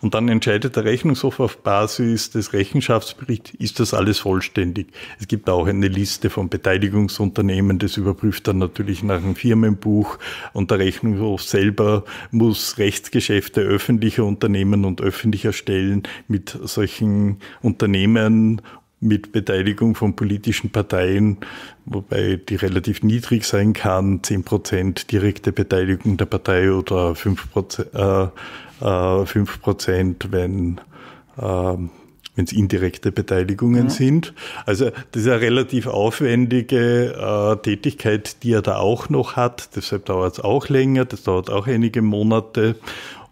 Und dann entscheidet der Rechnungshof auf Basis des Rechenschaftsberichts, ist das alles vollständig. Es gibt auch eine Liste von Beteiligungsunternehmen, das überprüft dann natürlich nach dem Firmenbuch und der Rechnungshof selber muss Rechtsgeschäfte öffentlicher Unternehmen und öffentlicher Stellen mit solchen Unternehmen mit Beteiligung von politischen Parteien, wobei die relativ niedrig sein kann, zehn Prozent direkte Beteiligung der Partei oder fünf Prozent, äh, äh, fünf Prozent wenn ähm, wenn es indirekte Beteiligungen mhm. sind. Also das ist eine relativ aufwendige äh, Tätigkeit, die er da auch noch hat. Deshalb dauert es auch länger, das dauert auch einige Monate.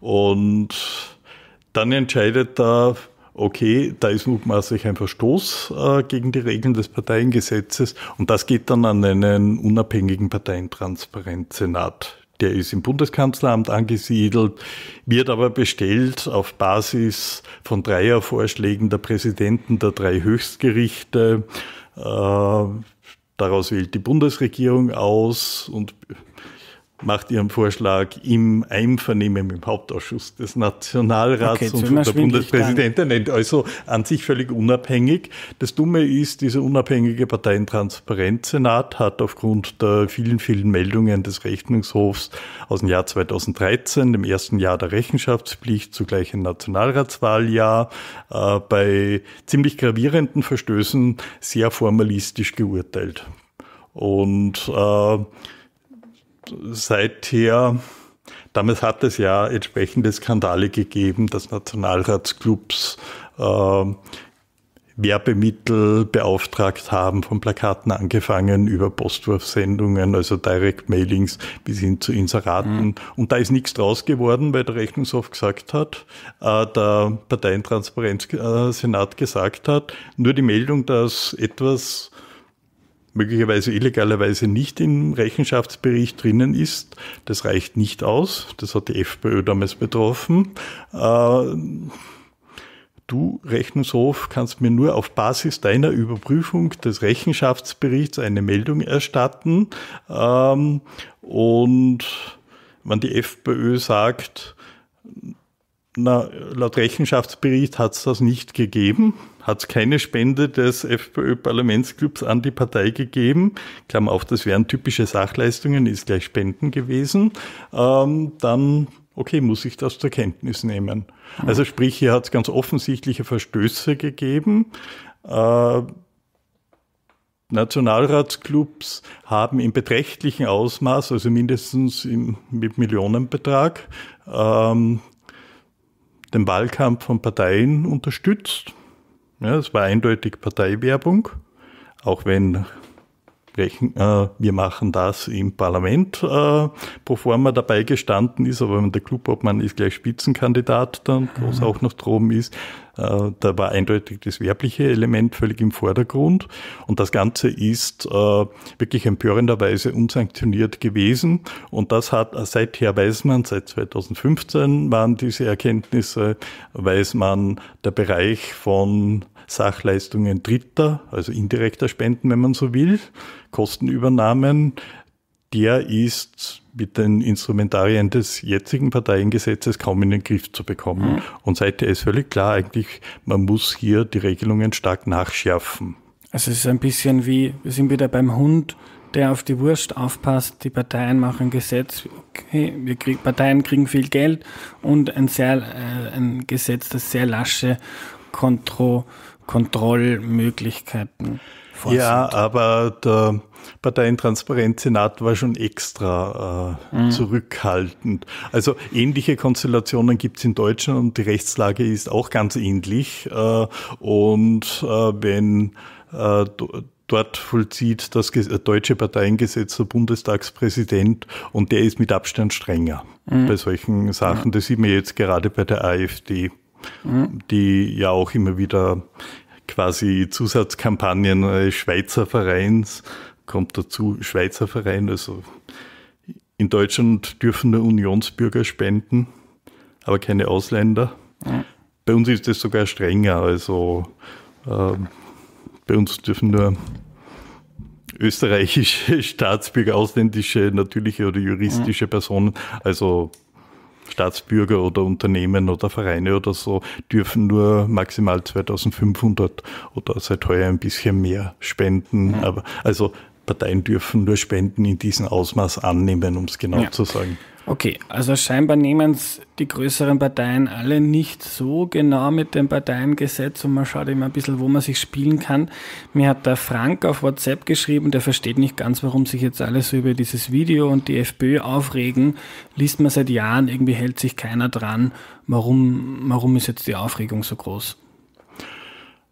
Und dann entscheidet er, okay, da ist mutmaßlich ein Verstoß äh, gegen die Regeln des Parteiengesetzes und das geht dann an einen unabhängigen Parteientransparenzsenat. Der ist im Bundeskanzleramt angesiedelt, wird aber bestellt auf Basis von Dreiervorschlägen der Präsidenten der drei Höchstgerichte. Äh, daraus wählt die Bundesregierung aus und macht ihren Vorschlag im Einvernehmen mit dem Hauptausschuss des Nationalrats okay, und der Bundespräsidentin. Also an sich völlig unabhängig. Das Dumme ist, dieser unabhängige Parteientransparenzsenat hat aufgrund der vielen, vielen Meldungen des Rechnungshofs aus dem Jahr 2013, dem ersten Jahr der Rechenschaftspflicht, zugleich im Nationalratswahljahr, äh, bei ziemlich gravierenden Verstößen sehr formalistisch geurteilt. Und äh, seither, damals hat es ja entsprechende Skandale gegeben, dass Nationalratsclubs äh, Werbemittel beauftragt haben, von Plakaten angefangen über Postwurfsendungen, also Direct Mailings bis hin zu Inseraten. Mhm. Und da ist nichts draus geworden, weil der Rechnungshof gesagt hat, äh, der Parteientransparenzsenat äh, gesagt hat, nur die Meldung, dass etwas möglicherweise illegalerweise nicht im Rechenschaftsbericht drinnen ist. Das reicht nicht aus. Das hat die FPÖ damals betroffen. Äh, du Rechnungshof kannst mir nur auf Basis deiner Überprüfung des Rechenschaftsberichts eine Meldung erstatten. Ähm, und wenn die FPÖ sagt, na, laut Rechenschaftsbericht hat es das nicht gegeben, hat es keine Spende des FPÖ-Parlamentsclubs an die Partei gegeben. Klammer auf, das wären typische Sachleistungen, ist gleich Spenden gewesen. Ähm, dann okay, muss ich das zur Kenntnis nehmen. Also sprich, hier hat es ganz offensichtliche Verstöße gegeben. Äh, Nationalratsclubs haben im beträchtlichen Ausmaß, also mindestens im, mit Millionenbetrag, ähm, den Wahlkampf von Parteien unterstützt. Ja, es war eindeutig Parteiwerbung, auch wenn sprechen, äh, wir machen das im Parlament, äh, pro forma dabei gestanden ist, aber wenn der Clubobmann ist gleich Spitzenkandidat dann, groß mhm. auch noch droben ist, äh, da war eindeutig das werbliche Element völlig im Vordergrund und das Ganze ist äh, wirklich empörenderweise unsanktioniert gewesen und das hat seither weiß man, seit 2015 waren diese Erkenntnisse, weiß man, der Bereich von Sachleistungen Dritter, also indirekter Spenden, wenn man so will, Kostenübernahmen, der ist mit den Instrumentarien des jetzigen Parteiengesetzes kaum in den Griff zu bekommen. Mhm. Und seither ist völlig klar, eigentlich, man muss hier die Regelungen stark nachschärfen. Also es ist ein bisschen wie, wir sind wieder beim Hund, der auf die Wurst aufpasst, die Parteien machen Gesetz, okay, wir krieg, Parteien kriegen viel Geld und ein, sehr, äh, ein Gesetz, das sehr lasche Kontrolle Kontrollmöglichkeiten vorsieht. Ja, aber der Parteientransparenzsenat war schon extra äh, mhm. zurückhaltend. Also ähnliche Konstellationen gibt es in Deutschland und die Rechtslage ist auch ganz ähnlich. Äh, und äh, wenn äh, Dort vollzieht das äh, deutsche Parteiengesetz der Bundestagspräsident und der ist mit Abstand strenger mhm. bei solchen Sachen. Das sieht man jetzt gerade bei der AfD die ja auch immer wieder quasi Zusatzkampagnen äh, Schweizer Vereins, kommt dazu Schweizer Verein, also in Deutschland dürfen nur Unionsbürger spenden, aber keine Ausländer. Mhm. Bei uns ist das sogar strenger, also äh, bei uns dürfen nur österreichische [laughs] Staatsbürger, ausländische natürliche oder juristische mhm. Personen, also Staatsbürger oder Unternehmen oder Vereine oder so dürfen nur maximal 2500 oder seit heuer ein bisschen mehr spenden. Mhm. Aber also Parteien dürfen nur Spenden in diesem Ausmaß annehmen, um es genau ja. zu sagen. Okay, also scheinbar nehmen es die größeren Parteien alle nicht so genau mit dem Parteiengesetz und man schaut immer ein bisschen, wo man sich spielen kann. Mir hat der Frank auf WhatsApp geschrieben, der versteht nicht ganz, warum sich jetzt alle so über dieses Video und die FPÖ aufregen. Liest man seit Jahren, irgendwie hält sich keiner dran. Warum, warum ist jetzt die Aufregung so groß?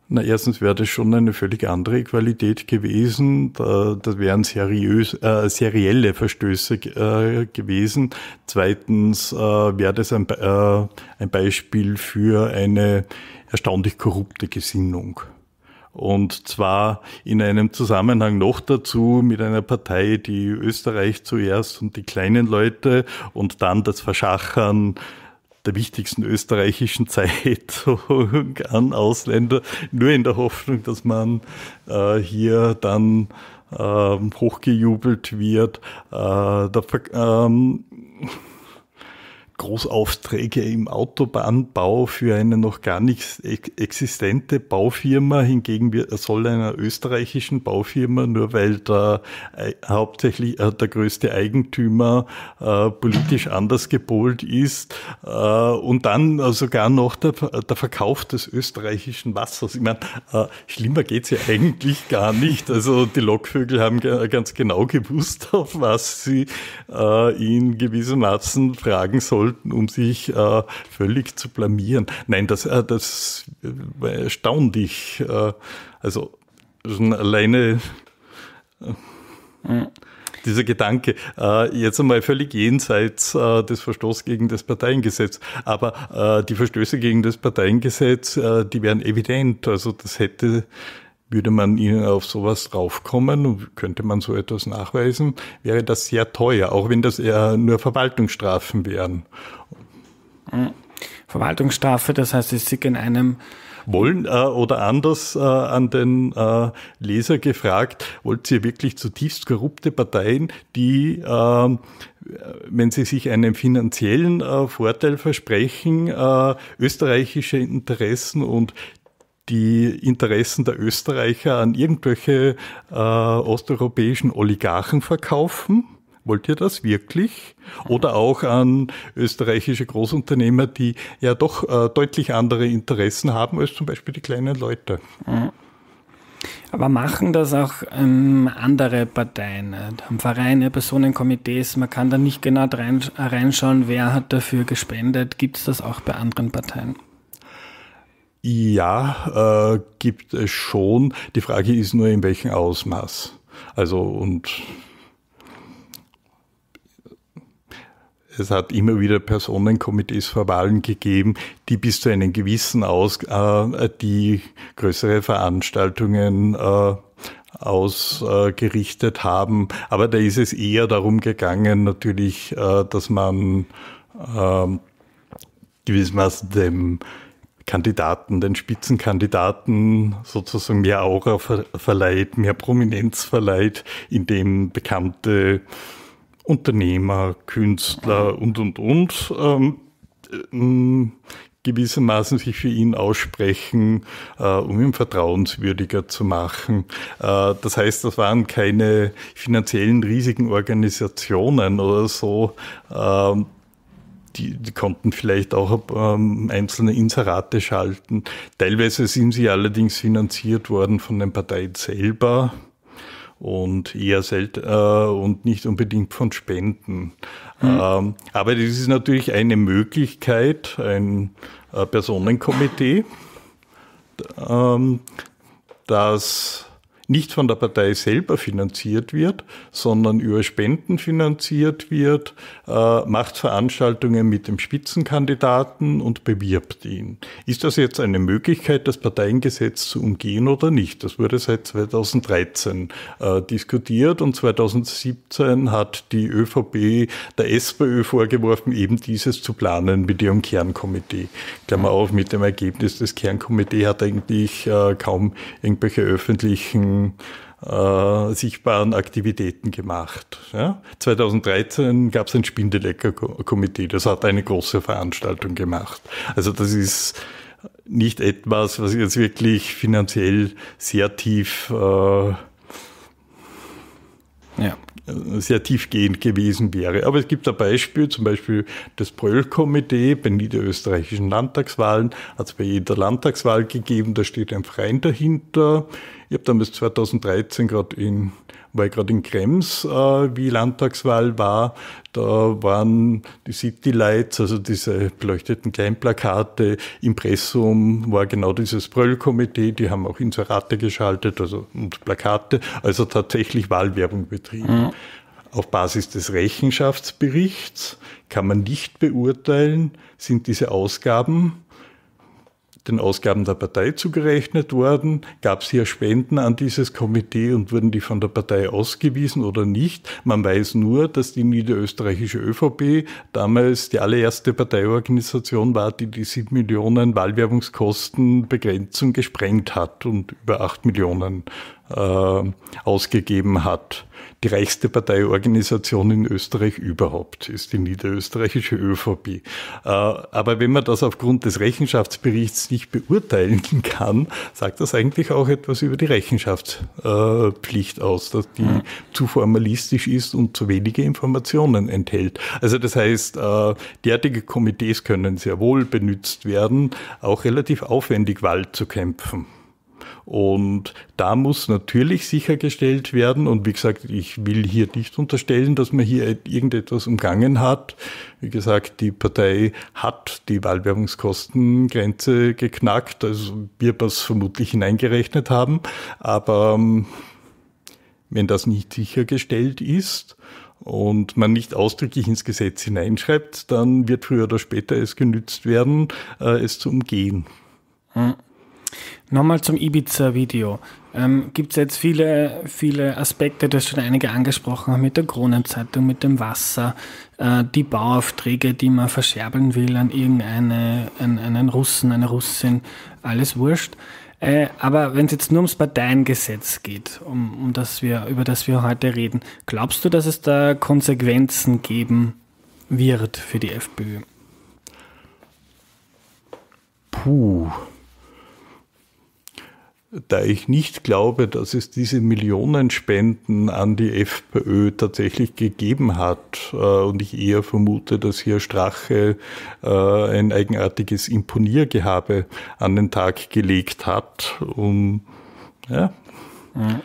Na, erstens wäre das schon eine völlig andere Qualität gewesen. Da, das wären seriös, äh, serielle Verstöße äh, gewesen. Zweitens äh, wäre das ein, äh, ein Beispiel für eine erstaunlich korrupte Gesinnung. Und zwar in einem Zusammenhang noch dazu mit einer Partei, die Österreich zuerst und die kleinen Leute und dann das Verschachern der wichtigsten österreichischen [laughs] Zeitung an Ausländer, nur in der Hoffnung, dass man äh, hier dann ähm, hochgejubelt wird. Äh, der, ähm, Großaufträge im Autobahnbau für eine noch gar nicht existente Baufirma. Hingegen soll einer österreichischen Baufirma, nur weil da äh, hauptsächlich äh, der größte Eigentümer äh, politisch anders gepolt ist. Äh, und dann äh, sogar noch der, der, Verkauf des österreichischen Wassers. Ich meine, äh, schlimmer geht's ja eigentlich gar nicht. Also die Lockvögel haben ganz genau gewusst, auf was sie ihn gewissermaßen fragen sollen sollten, um sich äh, völlig zu blamieren. Nein, das, äh, das äh, erstaunt dich. Äh, also schon alleine mhm. dieser Gedanke, äh, jetzt einmal völlig jenseits des Verstoßes gegen das Parteiengesetz. Aber die Verstöße gegen das Parteiengesetz, die wären evident. Also das hätte würde man ihnen auf sowas draufkommen, könnte man so etwas nachweisen, wäre das sehr teuer, auch wenn das eher nur Verwaltungsstrafen wären. Hm. Verwaltungsstrafe, das heißt, es liegt in einem wollen äh, oder anders äh, an den äh, Leser gefragt, wollt ihr wirklich zutiefst korrupte Parteien, die, äh, wenn sie sich einen finanziellen äh, Vorteil versprechen, äh, österreichische Interessen und die Interessen der Österreicher an irgendwelche äh, osteuropäischen Oligarchen verkaufen? Wollt ihr das wirklich? Oder auch an österreichische Großunternehmer, die ja doch äh, deutlich andere Interessen haben als zum Beispiel die kleinen Leute. Mhm. Aber machen das auch ähm, andere Parteien, haben Vereine, Personenkomitees, man kann da nicht genau äh, reinschauen, wer hat dafür gespendet. Gibt es das auch bei anderen Parteien? Ja, äh, gibt es schon. Die Frage ist nur, in welchem Ausmaß. Also und es hat immer wieder Personenkomitees vor Wahlen gegeben, die bis zu einem gewissen Aus, äh, die größere Veranstaltungen äh, ausgerichtet äh, haben. Aber da ist es eher darum gegangen, natürlich, äh, dass man ähm, gewissermaßen dem Kandidaten, den Spitzenkandidaten sozusagen mehr Aura ver verleiht, mehr Prominenz verleiht, indem bekannte Unternehmer, Künstler und, und, und ähm, ähm gewissermaßen sich für ihn aussprechen, äh, um ihn vertrauenswürdiger zu machen. Äh, das heißt, das waren keine finanziellen riesigen Organisationen oder so. Äh, die, die konnten vielleicht auch ähm, einzelne Inserate schalten. Teilweise sind sie allerdings finanziert worden von den Parteien selber und eher selten äh, und nicht unbedingt von Spenden. Mhm. Ähm, aber das ist natürlich eine Möglichkeit, ein äh, Personenkomitee, ähm, das nicht von der Partei selber finanziert wird, sondern über Spenden finanziert wird, äh, macht Veranstaltungen mit dem Spitzenkandidaten und bewirbt ihn. Ist das jetzt eine Möglichkeit, das Parteiengesetz zu umgehen oder nicht? Das wurde seit 2013 äh, diskutiert und 2017 hat die ÖVP der SPÖ vorgeworfen, eben dieses zu planen mit ihrem Kernkomitee. Klammer auf, mit dem Ergebnis, das Kernkomitee hat eigentlich äh, kaum irgendwelche öffentlichen ähm, äh, sichtbaren Aktivitäten gemacht. Ja? 2013 gab es ein Spindelecker-Komitee, das hat eine große Veranstaltung gemacht. Also das ist nicht etwas, was jetzt wirklich finanziell sehr tief äh, ja sehr tiefgehend gewesen wäre. Aber es gibt ein Beispiel, zum Beispiel das Bröll-Komitee bei niederösterreichischen Landtagswahlen hat es bei jeder Landtagswahl gegeben, da steht ein Verein dahinter. Ich habe damals 2013 gerade in war ich gerade in Krems, äh, wie Landtagswahl war. Da waren die Citylights, also diese beleuchteten Kleinplakate. Impressum war genau dieses Bröll-Komitee. Die haben auch Inserate geschaltet also, und Plakate. Also tatsächlich Wahlwerbung betrieben. Mhm. Auf Basis des Rechenschaftsberichts kann man nicht beurteilen, sind diese Ausgaben den Ausgaben der Partei zugerechnet worden? Gab es hier Spenden an dieses Komitee und wurden die von der Partei ausgewiesen oder nicht? Man weiß nur, dass die niederösterreichische ÖVP damals die allererste Parteiorganisation war, die die 7 Millionen Wahlwerbungskostenbegrenzung gesprengt hat und über 8 Millionen äh, ausgegeben hat. Die reichste Parteiorganisation in Österreich überhaupt ist die niederösterreichische ÖVP. Äh, aber wenn man das aufgrund des Rechenschaftsberichts nicht beurteilen [laughs] kann, sagt das eigentlich auch etwas über die Rechenschaftspflicht äh, aus, dass die ja. zu formalistisch ist und zu wenige Informationen enthält. Also das heißt, derartige Komitees können sehr wohl benutzt werden, auch relativ aufwendig Wahl zu kämpfen. Und da muss natürlich sichergestellt werden, und wie gesagt, ich will hier nicht unterstellen, dass man hier irgendetwas umgangen hat. Wie gesagt, die Partei hat die Wahlwerbungskostengrenze geknackt, also wir was vermutlich hineingerechnet haben. Aber ähm, wenn das nicht sichergestellt ist, und man nicht ausdrücklich ins Gesetz hineinschreibt, dann wird früher oder später es genützt werden, äh, es zu umgehen. Hm. Nochmal zum Ibiza-Video. Ähm, Gibt es jetzt viele, viele Aspekte, du schon einige angesprochen, haben, mit der Kronenzeitung, mit dem Wasser, äh, die Bauaufträge, die man verscherbeln will an irgendeinen an, einen Russen, eine Russin, alles wurscht. Äh, aber wenn es jetzt nur ums Parteiengesetz geht, um, um das wir, über das wir heute reden, glaubst du, dass es da Konsequenzen geben wird für die FPÖ? Puh da ich nicht glaube, dass es diese Millionenspenden an die FPÖ tatsächlich gegeben hat äh, und ich eher vermute, dass hier Strache äh, ein eigenartiges Imponiergehabe an den Tag gelegt hat, um ja, ja.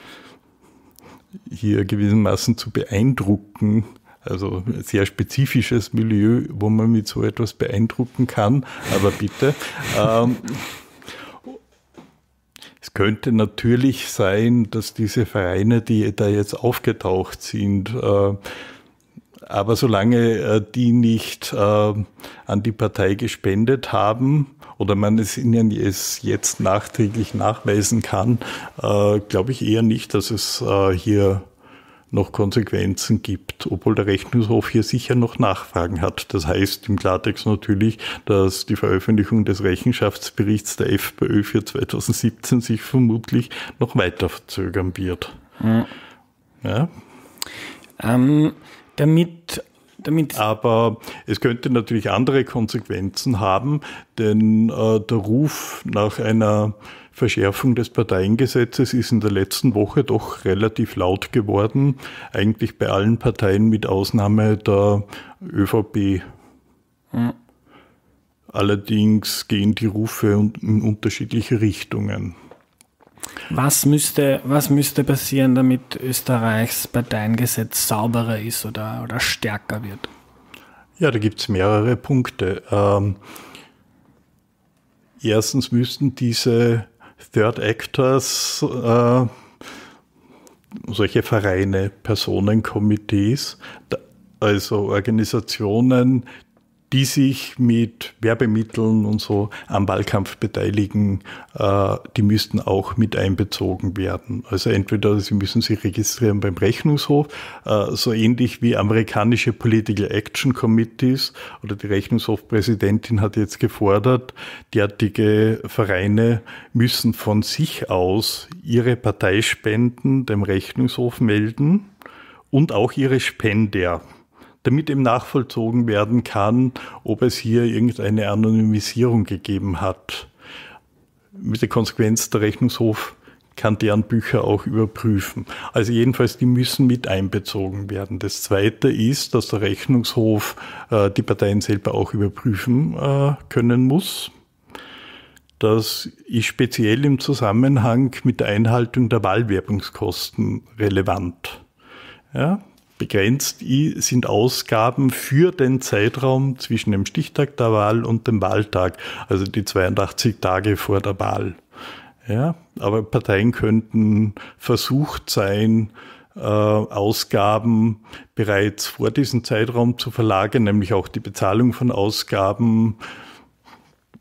hier gewissermaßen zu beeindrucken, also ein sehr spezifisches Milieu, wo man mit so etwas beeindrucken kann, aber bitte. Ähm, es könnte natürlich sein, dass diese Vereine, die da jetzt aufgetaucht sind, äh, aber solange äh, die nicht äh, an die Partei gespendet haben oder man es ihnen jetzt nachträglich nachweisen kann, glaube ich eher nicht, dass es hier noch Konsequenzen gibt, obwohl der Rechnungshof hier sicher noch Nachfragen hat. Das heißt im Klartext natürlich, dass die Veröffentlichung des Rechenschaftsberichts der FPÖ für 2017 sich vermutlich noch weiter verzögern wird. Mhm. Ja. Ähm, damit damit Aber es könnte natürlich andere Konsequenzen haben, denn äh, der Ruf nach einer Verschärfung des Parteiengesetzes ist in der letzten Woche doch relativ laut geworden, eigentlich bei allen Parteien mit Ausnahme der ÖVP. Mhm. Allerdings gehen die Rufe in unterschiedliche Richtungen. Was müsste, was müsste passieren, damit Österreichs Parteiengesetz sauberer ist oder, oder stärker wird? Ja, da gibt es mehrere Punkte. Ähm, erstens müssten diese Third Actors, äh, solche Vereine, Personenkomitees, also Organisationen, die sich mit Werbemitteln und so am Wahlkampf beteiligen, äh, die müssten auch mit einbezogen werden. Also entweder sie müssen sich registrieren beim Rechnungshof, äh, so ähnlich wie amerikanische Political Action Committees oder die Rechnungshofpräsidentin hat jetzt gefordert, derartige Vereine müssen von sich aus ihre Parteispenden dem Rechnungshof melden und auch ihre Spender damit eben nachvollzogen werden kann, ob es hier irgendeine Anonymisierung gegeben hat. Mit der Konsequenz, der Rechnungshof kann deren Bücher auch überprüfen. Also jedenfalls, die müssen mit einbezogen werden. Das Zweite ist, dass der Rechnungshof äh, die Parteien selber auch überprüfen äh, können muss. Das ist speziell im Zusammenhang mit der Einhaltung der Wahlwerbungskosten relevant. Ja, begrenzt sind Ausgaben für den Zeitraum zwischen dem Stichtag der Wahl und dem Wahltag, also die 82 Tage vor der Wahl. Ja, aber Parteien könnten versucht sein, äh, Ausgaben bereits vor diesem Zeitraum zu verlagern, nämlich auch die Bezahlung von Ausgaben,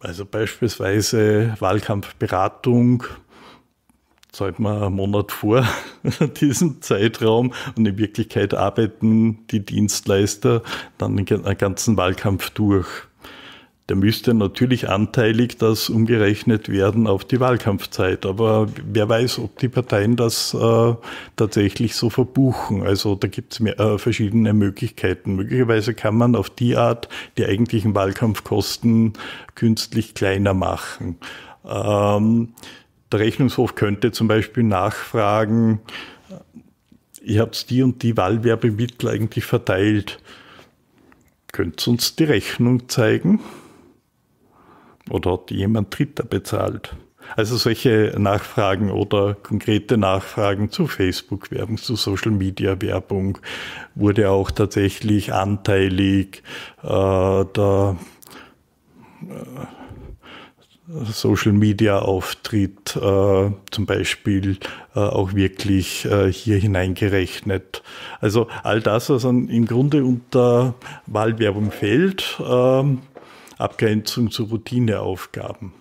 also beispielsweise Wahlkampfberatung, zahlt man einen Monat vor [laughs] diesem Zeitraum und in Wirklichkeit arbeiten die Dienstleister dann den ganzen Wahlkampf durch. Der müsste natürlich anteilig das umgerechnet werden auf die Wahlkampfzeit. Aber wer weiß, ob die Parteien das äh, tatsächlich so verbuchen. Also da gibt es äh, verschiedene Möglichkeiten. Möglicherweise kann man auf die Art die eigentlichen Wahlkampfkosten künstlich kleiner machen. Ähm, der Rechnungshof könnte zum Beispiel nachfragen, ihr habt die und die Wahlwerbemittel eigentlich verteilt. Könnt ihr uns die Rechnung zeigen? Oder hat jemand Dritter bezahlt? Also solche Nachfragen oder konkrete Nachfragen zu Facebook-Werbung, zu Social-Media-Werbung wurde auch tatsächlich anteilig äh, der äh, Social Media Auftritt äh, zum Beispiel äh, auch wirklich äh, hier hineingerechnet. Also all das, was an, im Grunde unter Wahlwerbung fällt, ähm, Abgrenzung zu Routineaufgaben.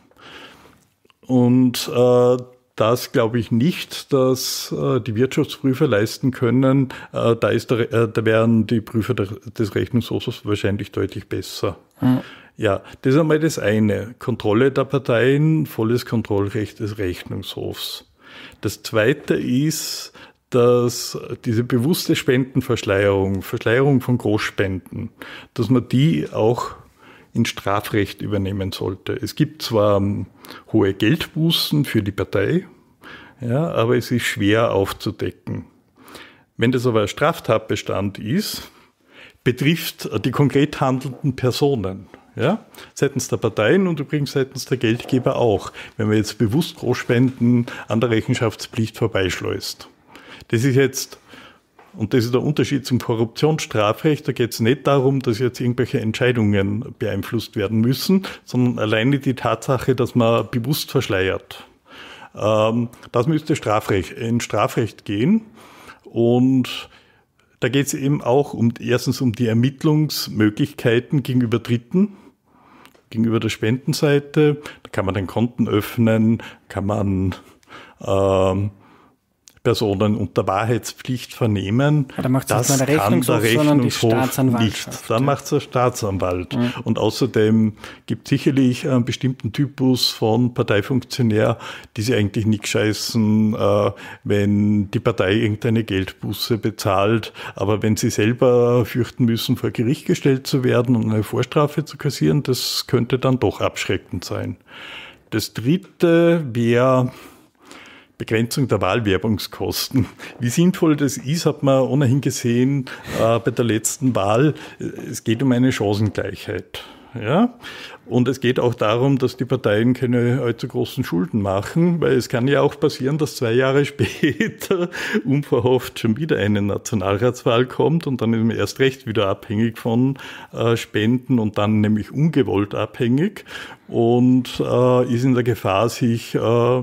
Und äh, das glaube ich nicht, dass äh, die Wirtschaftsprüfer leisten können. Äh, da, ist der, da wären die Prüfer des Rechnungshofs wahrscheinlich deutlich besser. Mhm. Ja, das ist einmal das eine. Kontrolle der Parteien, volles Kontrollrecht des Rechnungshofs. Das zweite ist, dass diese bewusste Spendenverschleierung, Verschleierung von Großspenden, dass man die auch in Strafrecht übernehmen sollte. Es gibt zwar hm, hohe Geldbußen für die Partei, ja, aber es ist schwer aufzudecken. Wenn das aber ein Straftatbestand ist, betrifft die konkret handelnden Personen. Ja? Seitens der Parteien und übrigens seitens der Geldgeber auch, wenn man jetzt bewusst Großspenden an der Rechenschaftspflicht vorbeischleust. Das ist jetzt und das ist der Unterschied zum Korruptionsstrafrecht. Da geht es nicht darum, dass jetzt irgendwelche Entscheidungen beeinflusst werden müssen, sondern alleine die Tatsache, dass man bewusst verschleiert. Ähm, das müsste Strafrecht, in Strafrecht gehen. Und da geht es eben auch um erstens um die Ermittlungsmöglichkeiten gegenüber Dritten, gegenüber der Spendenseite. Da kann man den Konten öffnen, kann man ähm, Personen unter Wahrheitspflicht vernehmen, ja, da das kann der Rechnungshof nicht. Da macht es der Staatsanwalt. Mhm. Und außerdem gibt es sicherlich einen bestimmten Typus von Parteifunktionär, die sie eigentlich nicht scheißen, äh, wenn die Partei irgendeine Geldbuße bezahlt. Aber wenn sie selber fürchten müssen, vor Gericht gestellt zu werden und eine Vorstrafe zu kassieren, das könnte dann doch abschreckend sein. Das Dritte wäre Begrenzung der Wahlwerbungskosten. Wie sinnvoll das ist, hat man ohnehin gesehen äh, bei der letzten Wahl. Es geht um eine Chancengleichheit. Ja? Und es geht auch darum, dass die Parteien keine allzu großen Schulden machen, weil es kann ja auch passieren, dass zwei Jahre [laughs] später unverhofft schon wieder eine Nationalratswahl kommt und dann ist man erst recht wieder abhängig von äh, Spenden und dann nämlich ungewollt abhängig und äh, ist in der Gefahr, sich äh,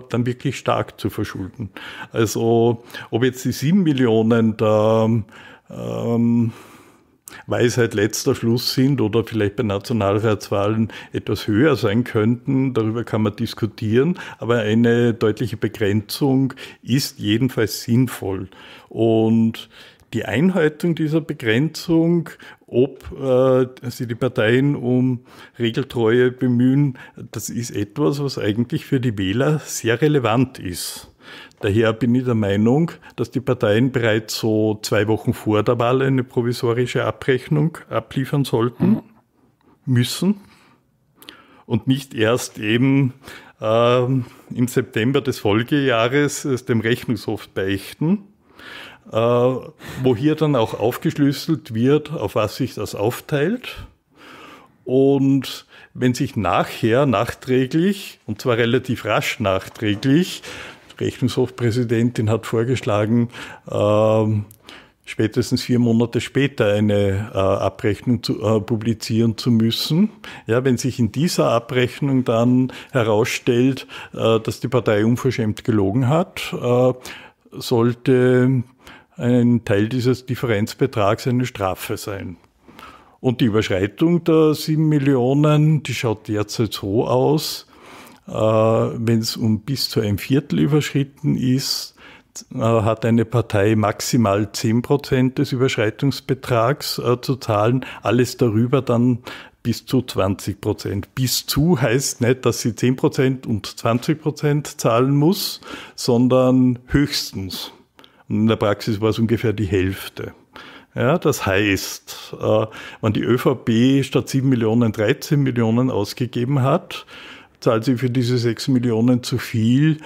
dann wirklich stark zu verschulden. Also ob jetzt die sieben Millionen da... ähm, weil halt letzter Schluss sind oder vielleicht bei Nationalratswahlen etwas höher sein könnten. Darüber kann man diskutieren, aber eine deutliche Begrenzung ist jedenfalls sinnvoll. Und die Einhaltung dieser Begrenzung, ob äh, sie die Parteien um Regeltreue bemühen, das ist etwas, was eigentlich für die Wähler sehr relevant ist. Daher bin ich der Meinung, dass die Parteien bereits so zwei Wochen vor der Wahl eine provisorische Abrechnung abliefern sollten, mhm. müssen und nicht erst eben äh, im September des Folgejahres es dem Rechnungshof beichten, äh, wo hier dann auch aufgeschlüsselt wird, auf was sich das aufteilt. Und wenn sich nachher nachträglich, und zwar relativ rasch nachträglich, Rechnungshofpräsidentin hat vorgeschlagen, ähm, spätestens vier Monate später eine äh, Abrechnung zu, äh, publizieren zu müssen. Ja, wenn sich in dieser Abrechnung dann herausstellt, äh, dass die Partei unverschämt gelogen hat, äh, sollte ein Teil dieses Differenzbetrags eine Strafe sein. Und die Überschreitung der sieben Millionen, die schaut derzeit so aus, äh, wenn es um bis zu ein Viertel überschritten ist, äh, hat eine Partei maximal 10 Prozent des Überschreitungsbetrags äh, zu zahlen, alles darüber dann bis zu 20 Prozent. Bis zu heißt nicht, dass sie 10 Prozent und 20 Prozent zahlen muss, sondern höchstens. Und in der Praxis war es ungefähr die Hälfte. Ja, das heißt, äh, wenn die ÖVP statt 7 Millionen 13 Millionen ausgegeben hat, zahlt sie für diese 6 Millionen zu viel.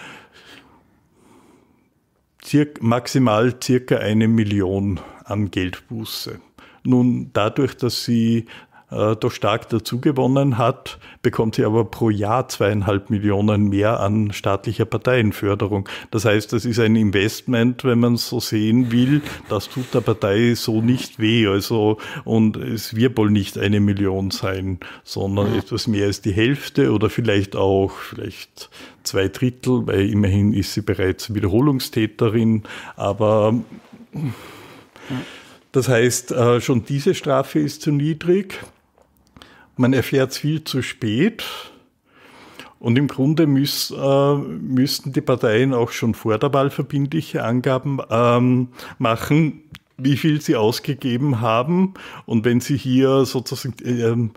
Circa, maximal circa eine Million an Geldbuße. Nun, dadurch, dass sie äh, doch stark dazugewonnen hat, bekommt sie aber pro Jahr zweieinhalb Millionen mehr an staatlicher Parteienförderung. Das heißt, das ist ein Investment, wenn man es so sehen will. Das tut der Partei so nicht weh. Also, und es wird wohl nicht eine Million sein, sondern etwas mehr als die Hälfte oder vielleicht auch, vielleicht zwei Drittel, weil immerhin ist sie bereits Wiederholungstäterin, aber das heißt, äh, schon diese Strafe ist zu niedrig man erfährt es viel zu spät. Und im Grunde müß, äh, müssten die Parteien auch schon vor der Wahl verbindliche Angaben ähm, machen, wie viel sie ausgegeben haben. Und wenn sie hier sozusagen äh,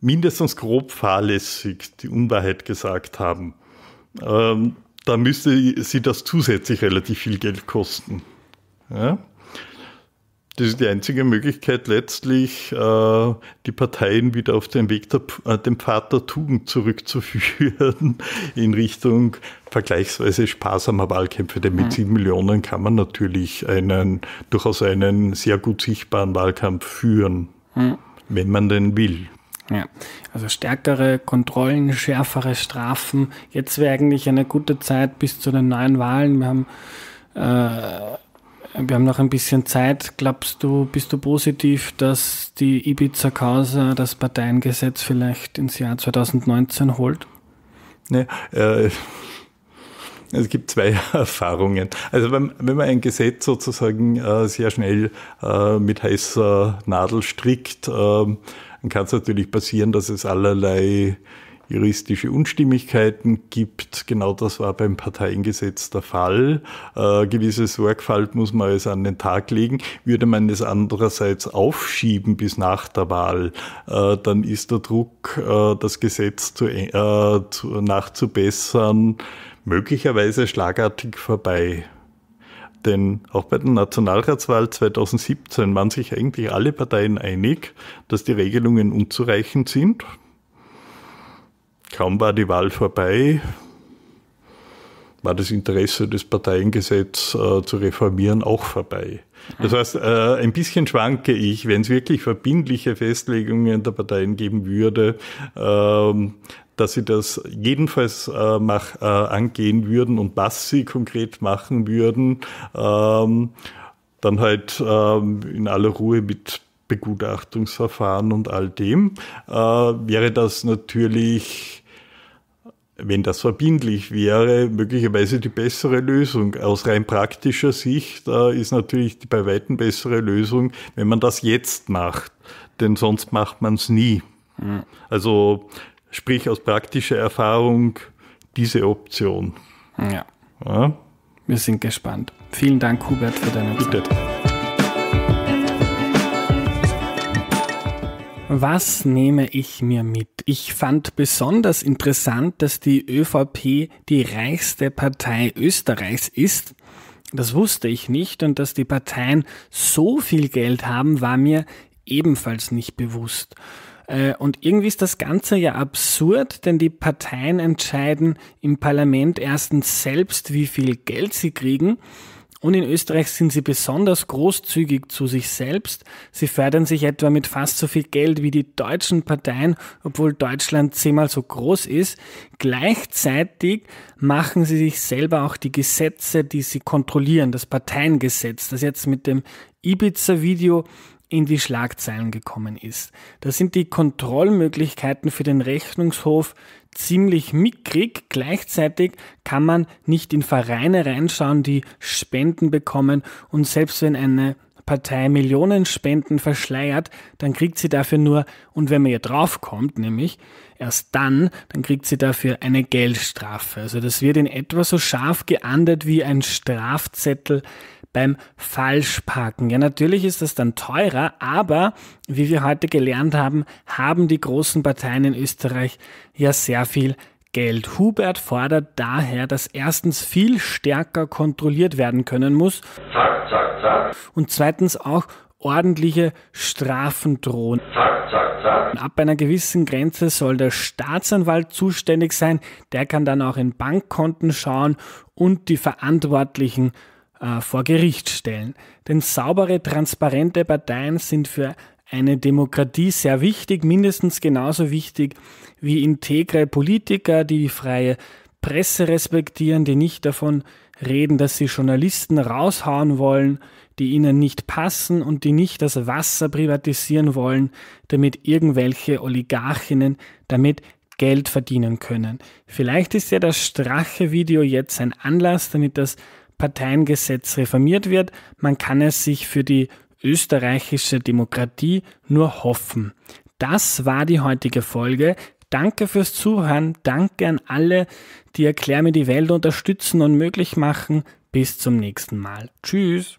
mindestens grob fahrlässig die Unwahrheit gesagt haben, ähm, dann müsste sie das zusätzlich relativ viel Geld kosten. Ja? Das ist die einzige Möglichkeit, letztlich äh, die Parteien wieder auf den Weg der, äh, dem Pfad der Tugend zurückzuführen [laughs] in Richtung vergleichsweise sparsamer Wahlkämpfe. Denn mit mhm. sieben Millionen kann man natürlich einen durchaus einen sehr gut sichtbaren Wahlkampf führen, mhm. wenn man denn will. Ja, also stärkere Kontrollen, schärfere Strafen. Jetzt wäre eigentlich eine gute Zeit bis zu den neuen Wahlen. Wir haben äh, wir haben noch ein bisschen Zeit. Glaubst du, bist du positiv, dass die Ibiza-Causa das Parteiengesetz vielleicht ins Jahr 2019 holt? Ne, äh, es gibt zwei [laughs] Erfahrungen. Also wenn, wenn man ein Gesetz sozusagen äh, sehr schnell äh, mit heißer Nadel strickt, ähm, dann kann es natürlich passieren, dass es allerlei juristische Unstimmigkeiten gibt. Genau das war beim Parteiengesetz der Fall. Äh, gewisse Sorgfalt muss man es an den Tag legen. Würde man es andererseits aufschieben bis nach der Wahl, äh, dann ist der Druck, äh, das Gesetz zu, äh, zu, nachzubessern, möglicherweise schlagartig vorbei denn auch bei der Nationalratswahl 2017 waren sich eigentlich alle Parteien einig, dass die Regelungen unzureichend sind. Kaum war die Wahl vorbei, war das Interesse, das Parteiengesetz äh, zu reformieren, auch vorbei. Das heißt, äh, ein bisschen schwanke ich, wenn es wirklich verbindliche Festlegungen der Parteien geben würde, ähm, dass sie das jedenfalls äh, mach, äh, angehen würden und was sie konkret machen würden, ähm, dann halt ähm, in aller Ruhe mit Begutachtungsverfahren und all dem, äh, wäre das natürlich wenn das verbindlich wäre, möglicherweise die bessere Lösung. Aus rein praktischer Sicht äh, ist natürlich die bei weitem bessere Lösung, wenn man das jetzt macht, denn sonst macht man es nie. Also sprich aus praktischer Erfahrung diese Option. Ja. ja. Wir sind gespannt. Vielen Dank, Hubert, für deine Bitte. Zeit. Was nehme ich mir mit? Ich fand besonders interessant, dass die ÖVP die reichste Partei Österreichs ist. Das wusste ich nicht und dass die Parteien so viel Geld haben, war mir ebenfalls nicht bewusst. Äh, und irgendwie ist das Ganze ja absurd, denn die Parteien entscheiden im Parlament erstens selbst, wie viel Geld sie kriegen und in Österreich sind sie besonders großzügig zu sich selbst. Sie fördern sich etwa mit fast so viel Geld wie die deutschen Parteien, obwohl Deutschland zehnmal so groß ist. Gleichzeitig machen sie sich selber auch die Gesetze, die sie kontrollieren. Das Parteiengesetz, das jetzt mit dem Ibiza-Video in die Schlagzeilen gekommen ist. Das sind die Kontrollmöglichkeiten für den Rechnungshof ziemlich mickrig. Gleichzeitig kann man nicht in Vereine reinschauen, die Spenden bekommen und selbst wenn eine Partei Millionenspenden verschleiert, dann kriegt sie dafür nur, und wenn man ihr draufkommt, nämlich erst dann, dann kriegt sie dafür eine Geldstrafe. Also das wird in etwa so scharf geahndet wie ein Strafzettel beim Falschparken. Ja, natürlich ist das dann teurer, aber wie wir heute gelernt haben, haben die großen Parteien in Österreich ja sehr viel Geld. Hubert fordert daher, dass erstens viel stärker kontrolliert werden können muss zack, zack, zack. und zweitens auch ordentliche Strafen drohen. Ab einer gewissen Grenze soll der Staatsanwalt zuständig sein, der kann dann auch in Bankkonten schauen und die Verantwortlichen äh, vor Gericht stellen. Denn saubere, transparente Parteien sind für eine Demokratie sehr wichtig, mindestens genauso wichtig wie integre Politiker, die die freie Presse respektieren, die nicht davon reden, dass sie Journalisten raushauen wollen, die ihnen nicht passen und die nicht das Wasser privatisieren wollen, damit irgendwelche Oligarchinnen damit Geld verdienen können. Vielleicht ist ja das Strache-Video jetzt ein Anlass, damit das Parteiengesetz reformiert wird. Man kann es sich für die österreichische Demokratie nur hoffen. Das war die heutige Folge. Danke fürs Zuhören. Danke an alle, die Erklär mir die Welt unterstützen und möglich machen. Bis zum nächsten Mal. Tschüss.